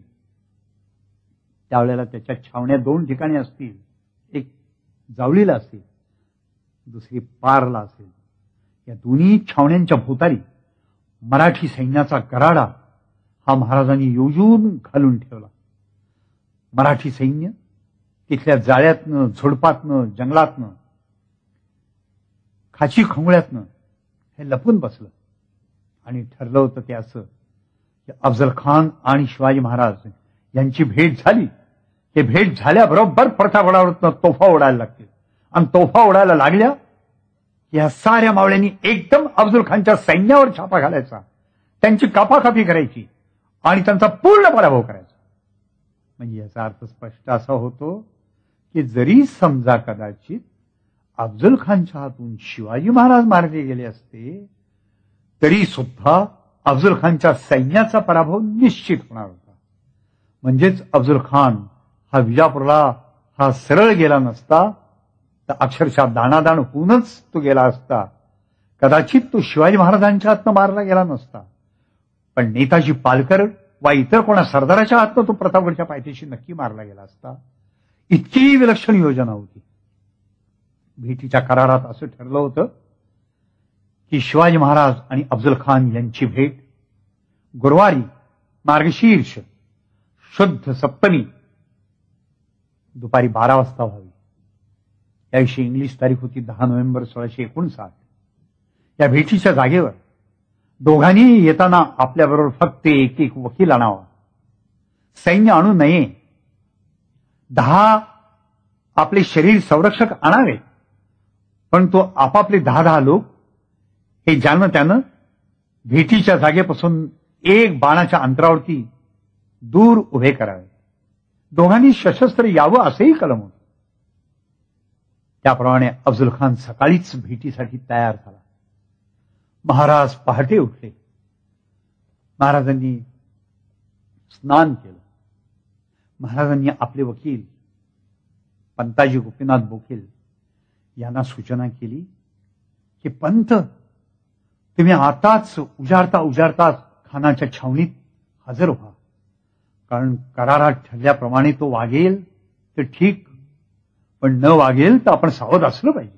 त्यावेळेला त्याच्या छावण्या दोन ठिकाणी असतील एक जावळीला असतील दुसरी पारला असेल या दोन्ही छावण्यांच्या भोतारी मराठी सैन्याचा कराडा हा महाराजांनी योजून घालून ठेवला मराठी सैन्य तिथल्या जाळ्यातनं झुडपातनं जंगलातनं खाची खोंगळ्यातनं हे लपून बसलं आणि ठरलं होतं ते असं की अफजल खान आणि शिवाजी महाराज यांची भेट झाली ते भेट झाल्याबरोबर प्रतापगडावरतनं तोफा उडायला लागतील आणि तोफा उडायला लागल्या या साऱ्या मावळ्यांनी एकदम अफजल खानच्या सैन्यावर छापा घालायचा त्यांची कापाकापी करायची आणि त्यांचा पूर्ण पराभव करायचा म्हणजे याचा अर्थ स्पष्ट असा होतो की जरी समजा कदाचित अफजल खानच्या हातून शिवाजी महाराज मारले गेले असते तरी सुद्धा अफजल खानच्या सैन्याचा पराभव निश्चित होणार होता म्हणजेच अफजल खान हा विजापूरला हा सरळ गेला नसता तर अक्षरशः दाणादाण होऊनच तो गेला असता कदाचित तो शिवाजी महाराजांच्या हातनं मारला गेला नसता पण नेताजी पालकर वा इतर कोणा सरदाराच्या हातनं तो प्रतापगडच्या पायथ्याशी नक्की मारला गेला असता इतकी विलक्षण योजना होती भेटीच्या करारात असं ठरलं होतं की शिवाजी महाराज आणि अफजल खान यांची भेट गुरुवारी मार्गशीर्ष शुद्ध सप्तमी दुपारी बारा वाजता व्हावी त्याविषयी इंग्लिश तारीख होती दहा नोव्हेंबर सोळाशे एकोणसाठ या भेटीच्या जागेवर दोघांनी येताना आपल्याबरोबर फक्त एक एक वकील आणावा सैन्य आणू नये दहा आपले शरीर संरक्षक आणावे पण तो आपापले दहा दहा लोक हे ज्यानं त्यानं भेटीच्या जागेपासून एक बाणाच्या अंतरावरती दूर उभे करावे दोघांनी सशस्त्र यावं असंही कलम होत त्याप्रमाणे अफजल खान सकाळीच भेटीसाठी तयार झाला महाराज पहाटे उठले महाराजांनी स्नान केलं महाराजांनी आपले वकील पंताजी गोपीनाथ बोकील यांना सूचना केली की पंत तुम्ही आताच उजाडता उजाडता खानाच्या छावणीत हजर व्हा कारण करारात ठरल्याप्रमाणे तो वागेल तर ठीक पण न वागेल तर आपण सावध असलं पाहिजे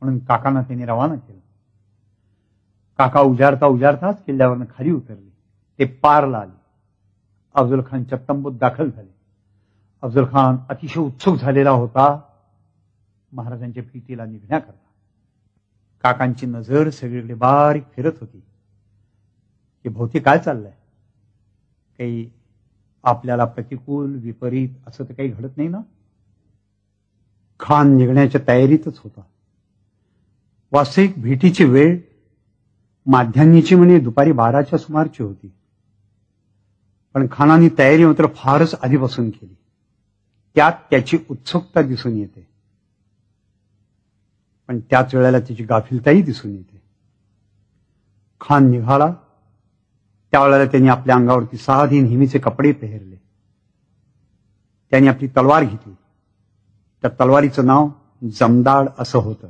म्हणून काकांना त्यांनी रवाना केलं काका उजाडता उजाडताच किल्ल्यावरनं खाली उतरले ते पारला आले अफजल खानच्या तंबूत दाखल झाले अफजल खान अतिशय उत्सुक झालेला होता महाराजांच्या भीतीला निघण्याकरता काकांची नजर सगळीकडे बारीक फिरत होती की भोवती काय चाललंय काही आपल्याला प्रतिकूल विपरीत असं तर काही घडत नाही ना खान निघण्याच्या तयारीतच होता वास्तविक भेटीची वेळ माध्यान्नीची म्हणे दुपारी बाराच्या सुमारची होती पण खानाने तयारी मात्र फारच आधीपासून केली त्यात त्याची उत्सुकता दिसून येते पण त्याच वेळेला त्याची गाफिलताही दिसून येते खान निघाला त्यावेळेला त्यांनी आपल्या अंगावरती दिन नेहमीचे कपडे पेहरले त्यांनी आपली तलवार घेतली त्या तलवारीचं नाव जमदाड असं होतं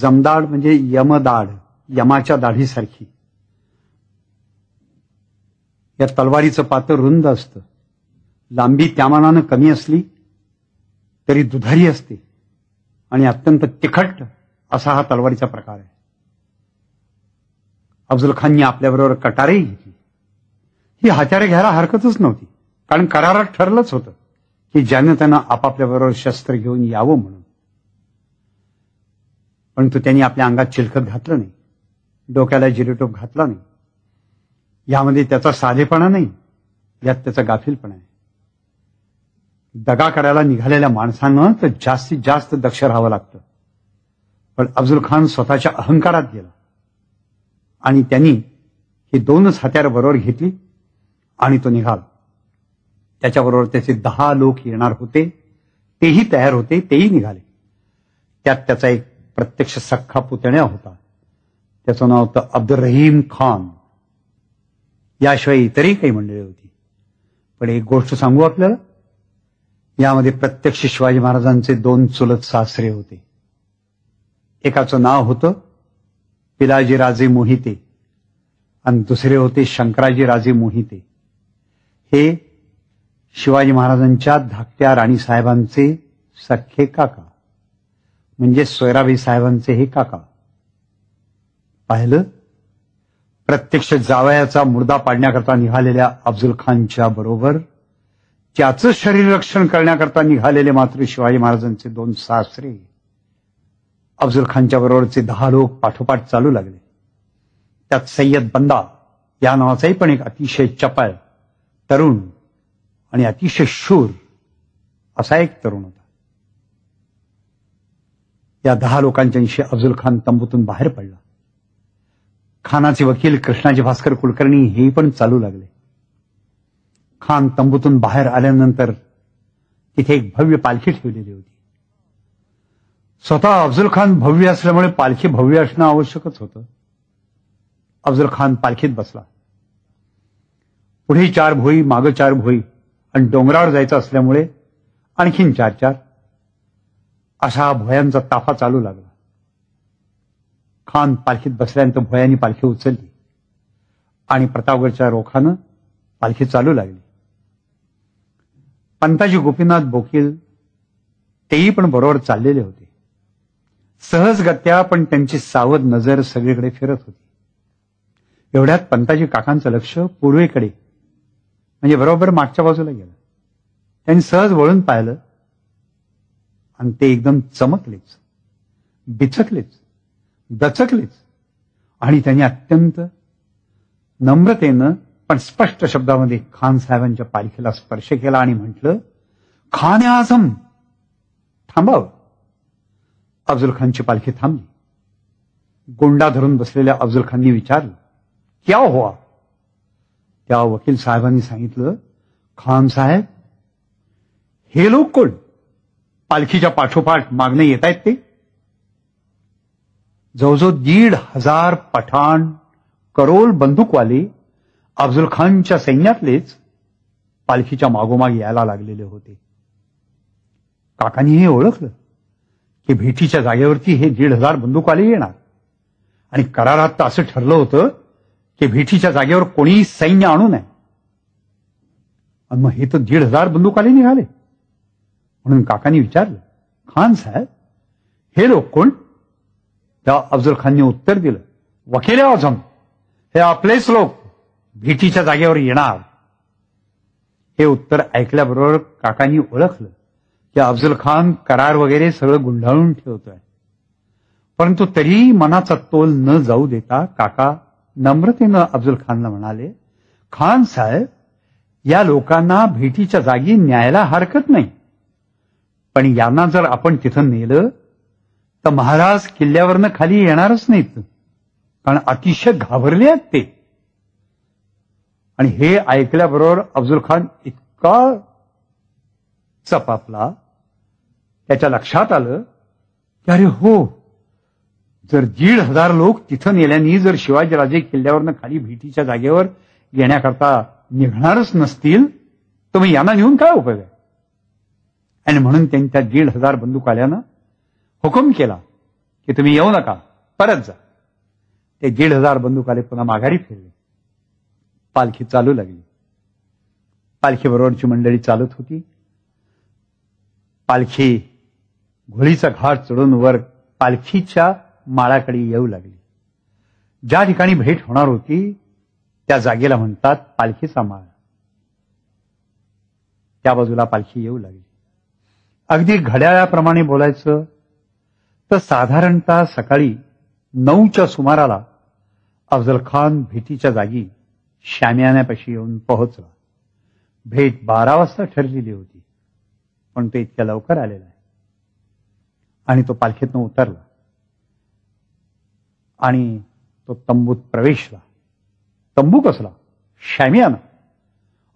जमदाड म्हणजे यमदाड यमाच्या दाढीसारखी या तलवारीचं पात्र रुंद असतं लांबी त्यामानानं कमी असली तरी दुधारी असते आणि अत्यंत तिखट असा हा तलवारीचा प्रकार आहे अफजल खाननी आपल्याबरोबर कटारेही घेतली ही हत्यारे घ्यायला हरकतच नव्हती कारण करारात ठरलंच होत की ज्यानं त्यांना आपापल्याबरोबर शस्त्र घेऊन यावं म्हणून परंतु त्यांनी आपल्या अंगात चिलखत घातलं नाही डोक्याला जिरेटोप घातला नाही यामध्ये त्याचा साधेपणा नाही यात त्याचा गाफीलपणा आहे दगा करायला निघालेल्या माणसांना तर जास्तीत जास्त दक्ष राहावं लागतं पण अफजल खान स्वतःच्या अहंकारात गेला आणि त्यांनी ही दोनच हत्यार बरोबर घेतली आणि तो निघाला त्याच्याबरोबर त्याचे दहा लोक येणार होते तेही तयार होते तेही निघाले त्यात त्याचा एक प्रत्यक्ष सख्खा पुतण्या होता त्याचं नाव होतं अब्दुल रहीम खान याशिवाय इतरही काही मंडळी होती पण एक गोष्ट सांगू आपल्याला यामध्ये प्रत्यक्ष शिवाजी महाराजांचे दोन चुलत सासरे होते एकाचं नाव होतं पिलाजी राजे मोहिते आणि दुसरे होते शंकराजी राजे मोहिते हे शिवाजी महाराजांच्या धाकट्या राणी साहेबांचे सख्खे काका म्हणजे सोयराबाई साहेबांचे हे काका पाहिलं प्रत्यक्ष जावयाचा मुर्दा पाडण्याकरता निघालेल्या अफजल खानच्या बरोबर त्याचं रक्षण करण्याकरता निघालेले मात्र शिवाजी महाराजांचे दोन सासरे अफजल खानच्या बरोबरचे दहा लोक पाठोपाठ चालू लागले त्यात सय्यद बंदा या नावाचाही पण एक अतिशय चपळ तरुण आणि अतिशय शूर असा एक तरुण होता या दहा लोकांच्याशी अफजल खान तंबूतून बाहेर पडला खानाचे वकील कृष्णाजी भास्कर कुलकर्णी हे पण चालू लागले खान तंबूतून बाहेर आल्यानंतर तिथे एक भव्य पालखी ठेवलेली होती स्वतः अफजल खान भव्य असल्यामुळे पालखी भव्य असणं आवश्यकच होतं अफजल खान पालखीत बसला पुढे चार भोई मागं चार भोई आणि डोंगरावर जायचं असल्यामुळे आणखीन चार चार अशा भोयांचा ताफा चालू लागला खान पालखीत बसल्यानंतर भोयानी पालखी उचलली आणि प्रतापगडच्या रोखानं पालखी चालू लागली पंताजी गोपीनाथ बोकील तेही पण बरोबर चाललेले होते सहजगत्या पण त्यांची सावध नजर सगळीकडे फिरत होती एवढ्यात पंताजी काकांचं लक्ष पूर्वेकडे म्हणजे बरोबर मागच्या बाजूला गेलं त्यांनी सहज वळून पाहिलं आणि ते एकदम चमकलेच बिचकलेच दचकलेच आणि त्यांनी अत्यंत नम्रतेनं पण स्पष्ट शब्दामध्ये खान साहेबांच्या पालखीला स्पर्श केला आणि म्हटलं खान आझम थांबाव अफजल खानची पालखी थांबली गोंडा धरून बसलेल्या अफजल खाननी विचारलं क्या हुआ त्या वकील साहेबांनी सांगितलं खान साहेब हे लोक कोण पालखीच्या पाठोपाठ मागणे येत आहेत ते जवळजवळ दीड हजार पठाण करोल बंदूकवाले अफजल खानच्या सैन्यातलेच पालखीच्या मागोमाग यायला लागलेले होते काकांनी हे ओळखलं की भेटीच्या जागेवरती हे दीड हजार बंदूकवाले येणार आणि करारात तर असं ठरलं होतं की भेटीच्या जागेवर कोणीही सैन्य आणू नये आणि मग हे तर दीड हजार बंदूकवाले निघाले म्हणून काकांनी विचारलं खान साहेब हे लोक कोण त्या अफजल खानने उत्तर दिलं वकील आझम हे आपलेच लोक भेटीच्या जागेवर येणार हे उत्तर ऐकल्याबरोबर काकांनी ओळखलं की अफजल खान करार वगैरे सगळं गुंडाळून ठेवतोय परंतु तरीही मनाचा तोल न जाऊ देता काका नम्रतेनं अफजल खानला म्हणाले खान साहेब या लोकांना भेटीच्या जागी न्यायला हरकत नाही पण यांना जर आपण तिथं नेलं तर महाराज किल्ल्यावरनं खाली येणारच नाहीत कारण अतिशय घाबरले आहेत ते आणि हे ऐकल्याबरोबर अफजुल खान इतका चपापला त्याच्या लक्षात आलं की अरे हो जर दीड हजार लोक तिथं नेल्याने जर शिवाजीराजे किल्ल्यावरनं खाली भीतीच्या जागेवर येण्याकरता निघणारच नसतील तर मग यांना नेऊन काय उपयोग आहे आणि म्हणून त्यांच्या दीड हजार बंदूक आल्यानं हुकुम केला की तुम्ही येऊ नका परत जा ते दीड हजार बंदूक आले पुन्हा माघारी फिरले पालखी चालू लागली पालखी बरोबरची मंडळी चालत होती पालखी घोळीचा घाट चढून वर पालखीच्या माळाकडे येऊ लागली ज्या ठिकाणी भेट होणार होती त्या जागेला म्हणतात पालखीचा माळ त्या बाजूला पालखी येऊ लागली अगदी घड्याळाप्रमाणे बोलायचं तर साधारणतः सकाळी नऊच्या सुमाराला अफजल खान भेटीच्या जागी शामियान्यापाशी येऊन पोहोचला भेट बारा वाजता ठरलेली होती पण ते इतक्या लवकर आलेला आहे आणि तो पालखीतनं उतरला आणि तो तंबूत प्रवेशला तंबू कसला श्यामियाना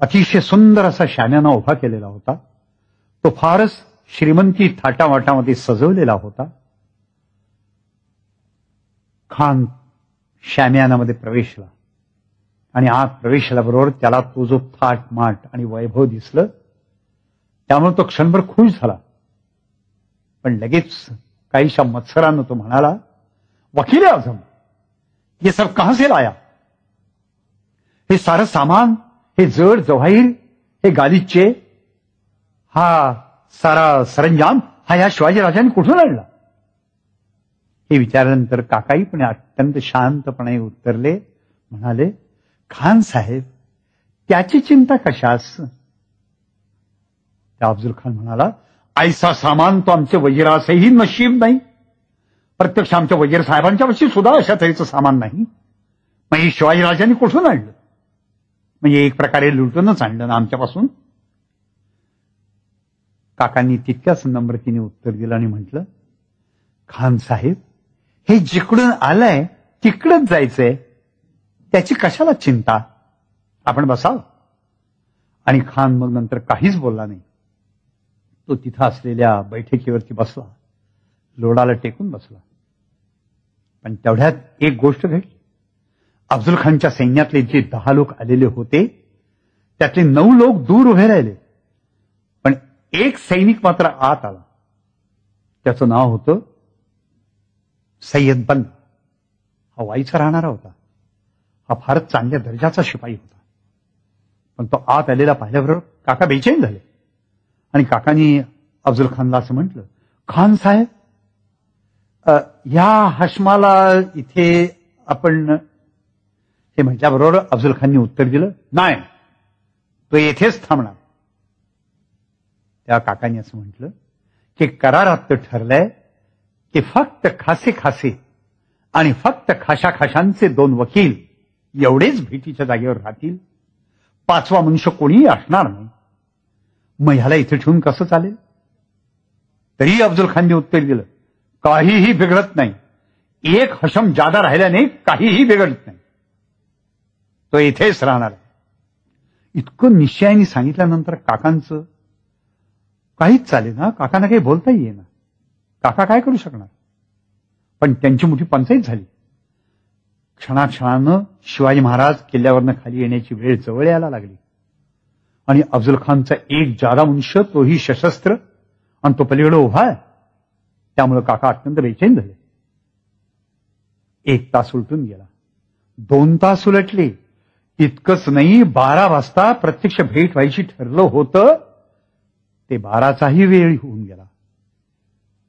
अतिशय सुंदर असा श्यामियाना उभा केलेला होता तो फारच श्रीमंती थाटावाटामध्ये सजवलेला होता खान शामियानामध्ये प्रवेशला आणि आत केल्याबरोबर त्याला तो जो थाट माट आणि वैभव दिसलं त्यामुळे तो क्षणभर खुश झाला पण लगेच काहीशा मत्सरानं तो म्हणाला वकील आझम हे सब कहां से लाया हे सारं सामान हे जड जवाहीर हे गालिचे हा सारा सरंजाम हा या शिवाजीराजांनी कुठून आणला हे विचारल्यानंतर काकाई पण अत्यंत शांतपणे उत्तरले म्हणाले खान साहेब त्याची चिंता कशास त्या अफजल खान म्हणाला ऐसा सामान तो आमचे वजीरासही नशीब नाही प्रत्यक्ष आमच्या वजीर साहेबांच्या वशी सुद्धा अशा तऱ्हेचं सामान नाही मग हे शिवाजीराजांनी कुठून आणलं म्हणजे एक प्रकारे लुटूनच आणलं ना आमच्यापासून काकांनी तितक्याच नम्रतेने उत्तर दिलं आणि म्हटलं खान साहेब हे जिकडून आलंय तिकडंच जायचंय त्याची कशाला चिंता आपण बसाव आणि खान मग नंतर काहीच बोलला नाही तो तिथं असलेल्या बैठकीवरती बसला लोडाला टेकून बसला पण तेवढ्यात एक गोष्ट घडली अब्दुल खानच्या सैन्यातले जे दहा लोक आलेले होते त्यातले नऊ लोक दूर उभे राहिले पण एक सैनिक मात्र आत आला त्याचं नाव होतं सय्यद बन हा वाईचा राहणारा होता हा फारच चांगल्या दर्जाचा शिपाई होता पण तो आत आलेला पाहिल्याबरोबर काका बेचैन झाले आणि काकानी अफजल खानला असं म्हटलं खान साहेब या हशमाला इथे आपण हे म्हटल्याबरोबर अफजल खाननी उत्तर दिलं नाही तो येथेच थांबणार त्या काकांनी असं म्हटलं की करारात ठरलंय की फक्त खासे खासे आणि फक्त खाशाखाशांचे दोन वकील एवढेच भेटीच्या जागेवर राहतील पाचवा मनुष्य कोणीही असणार नाही मग ह्याला इथे ठेवून कसं चालेल तरी अफजुल खानने उत्तर दिलं काहीही बिघडत नाही एक हशम जादा राहिल्याने काहीही बिघडत नाही तो इथेच राहणार इतकं निश्चयाने सांगितल्यानंतर काकांचं काहीच चालेल ना काकांना काही बोलताही ना काका काय करू शकणार पण त्यांची मोठी पंचायत झाली क्षणाक्षणानं शिवाजी महाराज किल्ल्यावरनं खाली येण्याची वेळ जवळ यायला लागली आणि अफजल खानचा एक जादा मुंश तोही सशस्त्र आणि तो पलीकडे उभा आहे त्यामुळे काका अत्यंत बेचैन झाले एक तास उलटून गेला दोन तास उलटले इतकंच नाही बारा वाजता प्रत्यक्ष भेट व्हायची ठरलं होतं ते बाराचाही वेळ होऊन गेला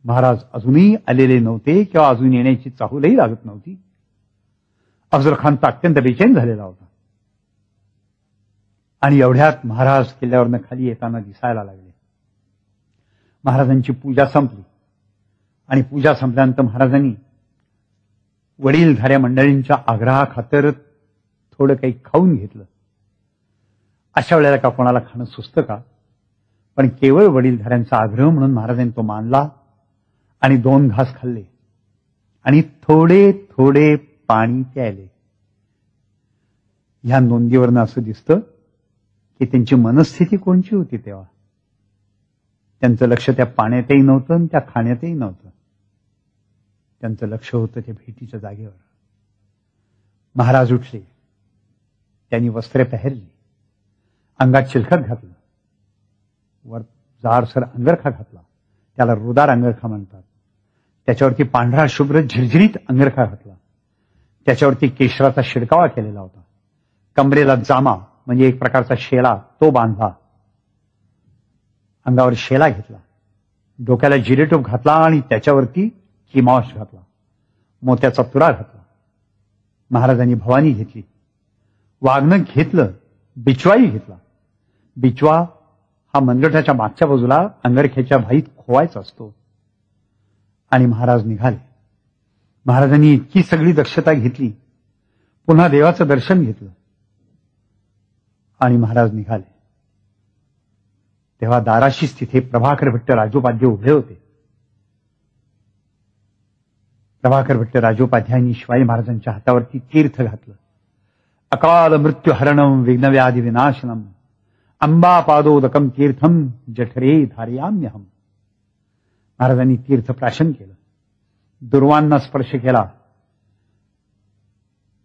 महाराज अजूनही आलेले नव्हते किंवा अजून येण्याची चाहूलही लागत नव्हती अफजल खान तर अत्यंत बेचैन झालेला होता आणि एवढ्यात महाराज किल्ल्यावरनं खाली येताना दिसायला लागले महाराजांची पूजा संपली आणि पूजा संपल्यानंतर महाराजांनी वडील धाऱ्या मंडळींच्या आग्रहाखातर थोडं काही खाऊन घेतलं अशा वेळेला का कोणाला खाणं सुचतं का पण केवळ वडीलधाऱ्यांचा आग्रह म्हणून महाराजांनी तो मानला आणि दोन घास खाल्ले आणि थोडे थोडे पाणी प्यायले ह्या नोंदीवरनं असं दिसतं की त्यांची मनस्थिती कोणची होती तेव्हा त्यांचं लक्ष त्या पाण्यातही नव्हतं आणि त्या खाण्यातही नव्हतं त्यांचं लक्ष होतं त्या भेटीच्या जागेवर महाराज उठले त्यांनी वस्त्रे पहिरली अंगात चिलखत घातलं वर जारसर अंगरखा घातला त्याला रुदार अंगरखा म्हणतात त्याच्यावरती पांढरा शुभ्र झिरझिरीत अंगरखा घातला त्याच्यावरती केशराचा शिडकावा केलेला होता कमरेला जामा म्हणजे एक प्रकारचा शेला तो बांधला अंगावर शेला घेतला डोक्याला जिरेटोप घातला आणि त्याच्यावरती किमावश घातला मोत्याचा तुरा घातला महाराजांनी भवानी घेतली वाघनं घेतलं बिचवाही घेतला बिचवा हा मनगटाच्या मागच्या बाजूला अंगरख्याच्या भाईत खोवायचा असतो आणि महाराज निघाले महाराजांनी इतकी सगळी दक्षता घेतली पुन्हा देवाचं दर्शन घेतलं आणि महाराज निघाले तेव्हा दाराशी तिथे प्रभाकर भट्ट राजोपाध्य उभे होते प्रभाकर भट्ट राजोपाध्यायांनी शिवाई महाराजांच्या हातावरती तीर्थ घातलं अकाल मृत्यू हरणम विघ्नव्याधी विनाशनम अंबा पादोदकम तीर्थम जठरे धारयाम्यहम महाराजांनी तीर्थ प्राशन केलं दुर्वांना स्पर्श केला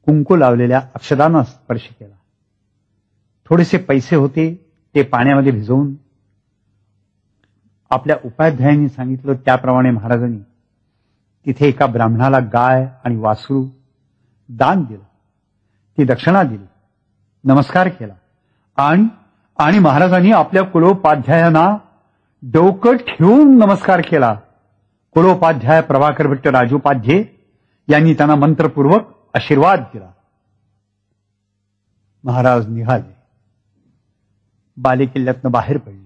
कुंकू लावलेल्या अक्षदांना स्पर्श केला थोडेसे पैसे होते ते पाण्यामध्ये भिजवून आपल्या उपाध्यायांनी सांगितलं त्याप्रमाणे महाराजांनी तिथे एका ब्राह्मणाला गाय आणि वासरू दान दिलं ती दक्षिणा दिली नमस्कार केला आणि महाराजांनी आपल्या कुलोपाध्यायांना डोकं ठेवून नमस्कार केला कुलोपाध्याय प्रभाकर भट्ट राजोपाध्ये यांनी त्यांना मंत्रपूर्वक आशीर्वाद दिला महाराज निघाले बाले बाहेर पडले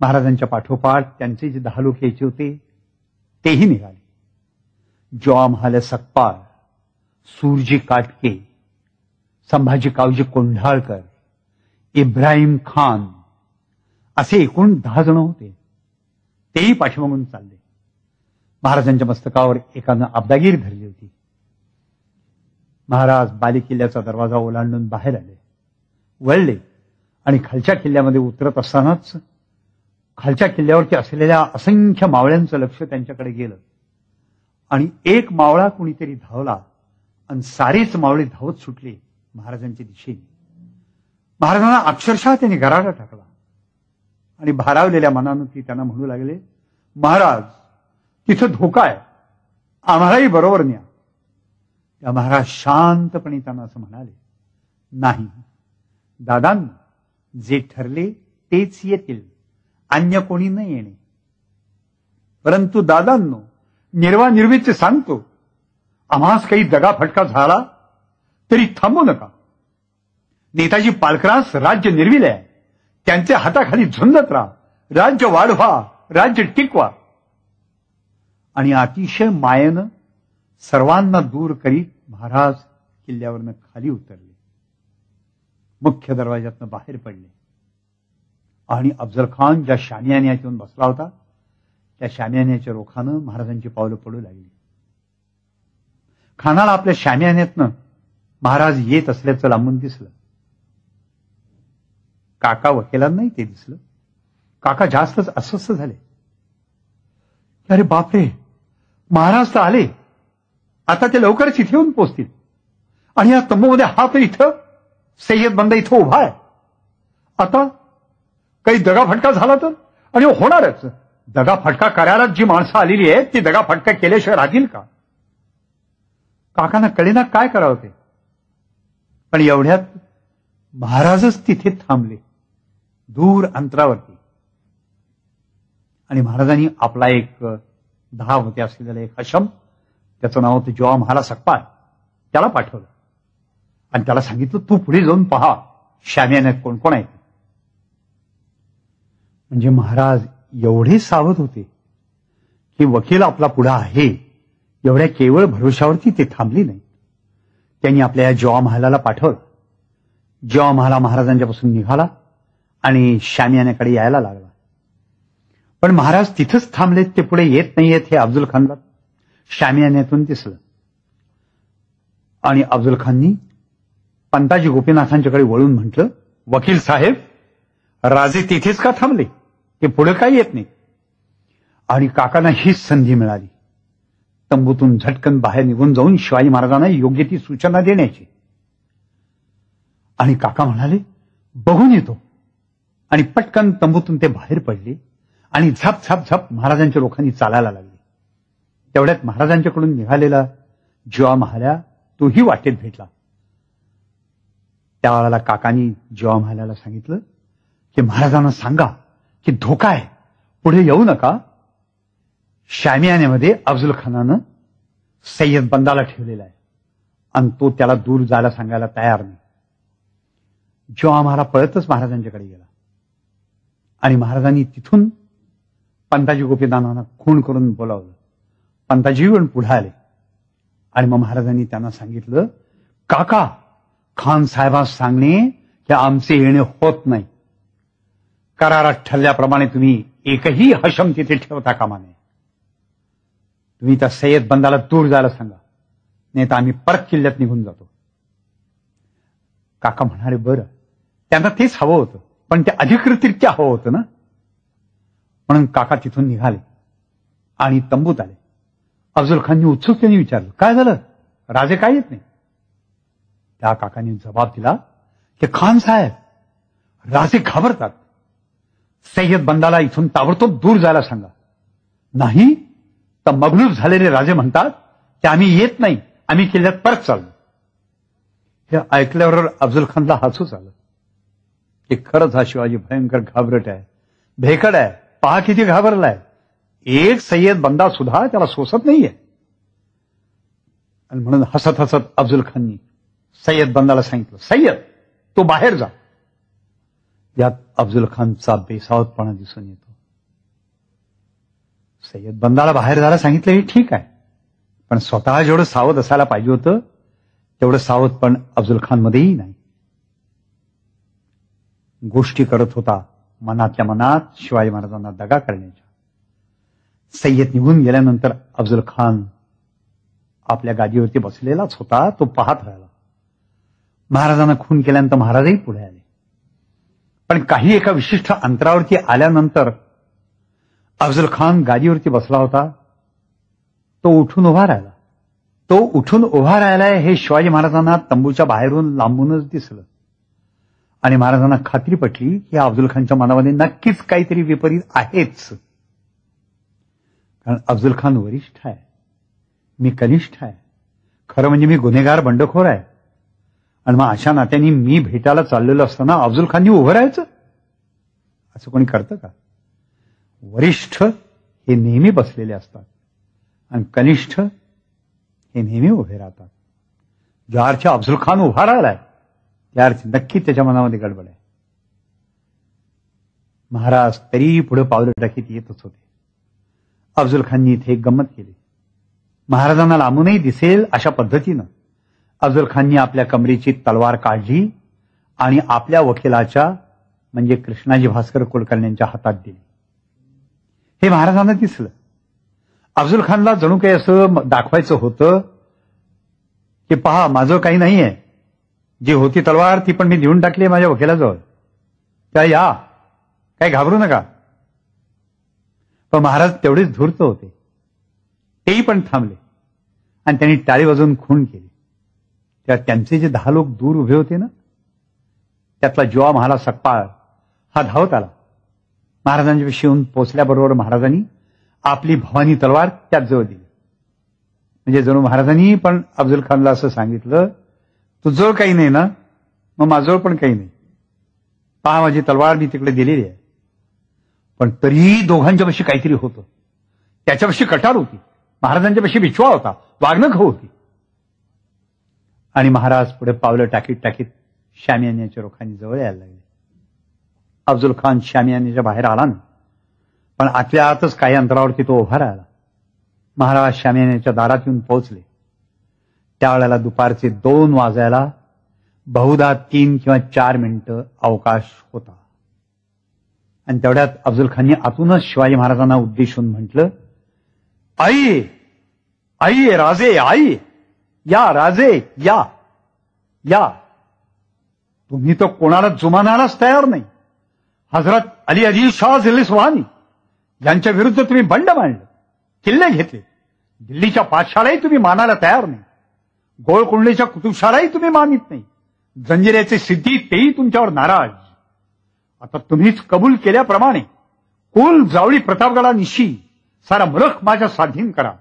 महाराजांच्या पाठोपाठ त्यांचे जे दहा लोक यायचे होते तेही निघाले जॉ महाले सकपाळ सूरजी काटके संभाजी कावजी कोंढाळकर इब्राहिम खान असे एकूण दहा जण होते तेही पाठीमागून चालले महाराजांच्या मस्तकावर एकानं अब्दागिरी धरली होती महाराज बाली किल्ल्याचा दरवाजा ओलांडून बाहेर आले वळले आणि खालच्या किल्ल्यामध्ये उतरत असतानाच खालच्या किल्ल्यावरती असलेल्या असंख्य मावळ्यांचं लक्ष त्यांच्याकडे गेलं आणि एक मावळा कुणीतरी धावला आणि सारेच मावळे धावत सुटले महाराजांच्या दिशेने महाराजांना अक्षरशः त्यांनी गराडा टाकला आणि भारावलेल्या मनानं ती त्यांना म्हणू लागले महाराज तिथं धोका आहे आम्हालाही बरोबर न्या त्या महाराज शांतपणे त्यांना असं म्हणाले नाही दादांनी जे ठरले तेच येतील अन्य कोणी न येणे परंतु दादांनो निर्वानिर्वित सांगतो आम्हास काही दगा फटका झाला तरी थांबू नका नेताजी पालकरास राज्य निर्विले आहे त्यांच्या हाताखाली झुंजत राहा राज्य वाढवा राज्य टिकवा आणि अतिशय मायेनं सर्वांना दूर करीत महाराज किल्ल्यावरनं खाली उतरले मुख्य दरवाज्यातनं बाहेर पडले आणि अफजल खान ज्या शानियान्यात येऊन बसला होता त्या शामियान्याच्या रोखानं महाराजांची पावलं पडू लागली खानाला आपल्या शामियान्यातनं महाराज येत असल्याचं लांबून दिसलं काका वकिलांनाही ते दिसलं काका जास्तच अस्वस्थ झाले अरे बापरे महाराज तर आले आता ते लवकरच इथे येऊन पोचतील आणि या तंबूमध्ये हा तर इथं सय्यद बंद इथं उभा आहे आता काही दगाफटका झाला तर आणि होणारच दगाफटका करायलाच जी माणसं आलेली आहेत ती दगाफटका केल्याशिवाय राहतील का काकांना कळेना काय करावं ते पण एवढ्यात महाराजच तिथे थांबले दूर अंतरावरती आणि महाराजांनी आपला एक दहा होते असलेला एक हशम त्याचं नाव होतं जेव्हा महाला सकपाळ त्याला पाठवलं आणि त्याला सांगितलं तू पुढे जाऊन पहा शाम्याने कोण कोण आहेत म्हणजे महाराज एवढे सावध होते की वकील आपला पुढे आहे एवढ्या केवळ भरोशावरती ते थांबले नाही त्यांनी आपल्या या महालाला पाठवलं जेवा महाला महाराजांच्यापासून निघाला आणि शामियान्याकडे यायला लागला पण महाराज तिथंच थांबलेत ते पुढे येत नाहीयेत हे अब्दुल खानला शामियान्यातून दिसलं आणि अब्दुल खाननी पंताजी गोपीनाथांच्याकडे वळून म्हटलं वकील साहेब राजे तिथेच का थांबले ते पुढे काय येत नाही आणि काकांना हीच संधी मिळाली तंबूतून झटकन बाहेर निघून जाऊन शिवाजी महाराजांना योग्य ती सूचना देण्याची आणि काका म्हणाले बघून येतो आणि पटकन तंबूतून ते बाहेर पडले आणि झप झप झप महाराजांच्या लोकांनी चालायला लागले तेवढ्यात महाराजांच्याकडून निघालेला जीवा महाल्या तोही वाटेत भेटला त्यावेळेला काकानी जीवा महाल्याला सांगितलं की महाराजांना सांगा की धोका आहे पुढे येऊ नका शामियानेमध्ये अफजल खानानं सय्यद बंदाला ठेवलेला आहे आणि तो त्याला दूर जायला सांगायला तयार नाही जीवा महाराज पळतच महाराजांच्याकडे गेला आणि महाराजांनी तिथून पंताजी गोपीदानांना खून करून बोलावलं पंताजी पण पुढे आले आणि मग महाराजांनी त्यांना सांगितलं काका खान साहेबास सांगणे हे आमचे येणे होत नाही करारात ठरल्याप्रमाणे तुम्ही एकही हशम तिथे ठेवता कामा नये तुम्ही त्या सय्यद बंदाला दूर जायला सांगा नाही तर आम्ही परत किल्ल्यात निघून जातो काका म्हणाले बरं त्यांना तेच हवं होतं पण ते अधिकृतरित्या हवं होतं ना म्हणून काका तिथून निघाले आणि तंबूत आले अफजल खाननी उत्सुकतेने विचारलं काय झालं राजे काय येत नाही त्या काकांनी जबाब दिला की खान साहेब राजे घाबरतात सय्यद बंदाला इथून ताबडतोब दूर जायला सांगा नाही तर मगलूर झालेले राजे म्हणतात ते आम्ही येत नाही आम्ही किल्ल्यात परत चाललो हे ऐकल्यावर अफजल खानला हसूच आलं की खरंच हा शिवाजी भयंकर घाबरट आहे भेकड आहे पहा किती घाबरलाय एक सय्यद बंदा सुद्धा त्याला सोसत नाहीये आणि म्हणून हसत हसत अफजुल खाननी सय्यद बंदाला सांगितलं सय्यद तो बाहेर जा यात अफजुल खानचा बेसावतपणा दिसून येतो सय्यद बंदाला बाहेर जायला सांगितलं हे ठीक आहे पण स्वतः जेवढं सावध असायला पाहिजे होतं तेवढं सावध पण अफजल खानमध्येही नाही गोष्टी करत होता मनातल्या मनात शिवाजी महाराजांना दगा करण्याच्या सय्यद निघून गेल्यानंतर अफजल खान आपल्या गादीवरती बसलेलाच होता तो पाहत राहिला महाराजांना खून केल्यानंतर महाराजही पुढे आले पण काही एका विशिष्ट अंतरावरती आल्यानंतर अफजल खान गादीवरती बसला होता तो उठून उभा राहिला तो उठून उभा राहिलाय हे शिवाजी महाराजांना तंबूच्या बाहेरून लांबूनच दिसलं आणि महाराजांना खात्री पटली की अफजल खानच्या मनामध्ये नक्कीच काहीतरी विपरीत आहेच कारण अफजल खान वरिष्ठ आहे मी कनिष्ठ आहे खरं म्हणजे मी गुन्हेगार बंडखोर आहे आणि मग अशा नात्यांनी मी भेटायला चाललेलो असताना अफजल खाननी उभं राहायचं असं कोणी करतं का वरिष्ठ हे नेहमी बसलेले असतात आणि कनिष्ठ हे नेहमी उभे राहतात जहारच्या अफजल खान उभा राहिलाय या अर्थी नक्की त्याच्या मनामध्ये गडबड आहे महाराज तरीही पुढे पावलं टाकीत येतच होते अफजुल खाननी इथे गंमत केली महाराजांना लांबूनही दिसेल अशा पद्धतीनं अफजल खाननी आपल्या कमरेची तलवार काढली आणि आपल्या वकिलाच्या म्हणजे कृष्णाजी भास्कर कुलकर्ण्यांच्या हातात दिली हे महाराजांना दिसलं अफजुल खानला जणू काही असं दाखवायचं होतं की पहा माझं काही नाही आहे जी होती तलवार ती पण मी लिहून टाकली माझ्या वकिलाजवळ त्या या काय घाबरू नका पण महाराज तेवढेच धूर्त होते तेही पण थांबले आणि त्यांनी टाळी वाजवून खून केली तेव्हा त्यांचे जे दहा लोक दूर उभे होते ना त्यातला जुवा महाला सकपाळ हा धावत आला महाराजांच्याविषयी येऊन पोचल्याबरोबर महाराजांनी आपली भवानी तलवार त्यात जवळ दिली म्हणजे जणू महाराजांनी पण अफजल खानला असं सांगितलं तुझं काही नाही ना मग माझं पण काही नाही पहा माझी तलवार मी तिकडे दिलेली आहे पण तरीही दोघांच्या पशी काहीतरी होतं त्याच्यापाशी कटार होती महाराजांच्या पशी बिछवा होता वागणं हो होती आणि महाराज पुढे पावलं टाकीत टाकीत श्यामियान्याच्या रोखांनी जवळ यायला लागले अफजल खान श्यामियाच्या बाहेर आला ना पण आतल्या आतच काही अंतरावरती तो उभा राहिला महाराज श्यामियान्याच्या दारात येऊन पोहोचले त्यावेळेला दुपारचे दोन वाजायला बहुधा तीन किंवा चार मिनिटं अवकाश होता आणि तेवढ्यात अफजल खानने आतूनच शिवाजी महाराजांना उद्देशून म्हटलं आई आई राजे आई या राजे या या तुम्ही तर कोणाला जुमानालाच तयार नाही हजरत अली अजी शाह झिल्ली सुहानी यांच्या विरुद्ध तुम्ही बंड मांडलं किल्ले घेतले दिल्लीच्या पाठशाळाही तुम्ही मानायला तयार नाही गोळकुंडलीच्या कुतुबशालाही तुम्ही मानित नाही जंजिऱ्याचे सिद्धी तेही तुमच्यावर नाराज आता तुम्हीच कबूल केल्याप्रमाणे कुल जावळी प्रतापगडानिशी सारा मुलख माझ्या साधीन करा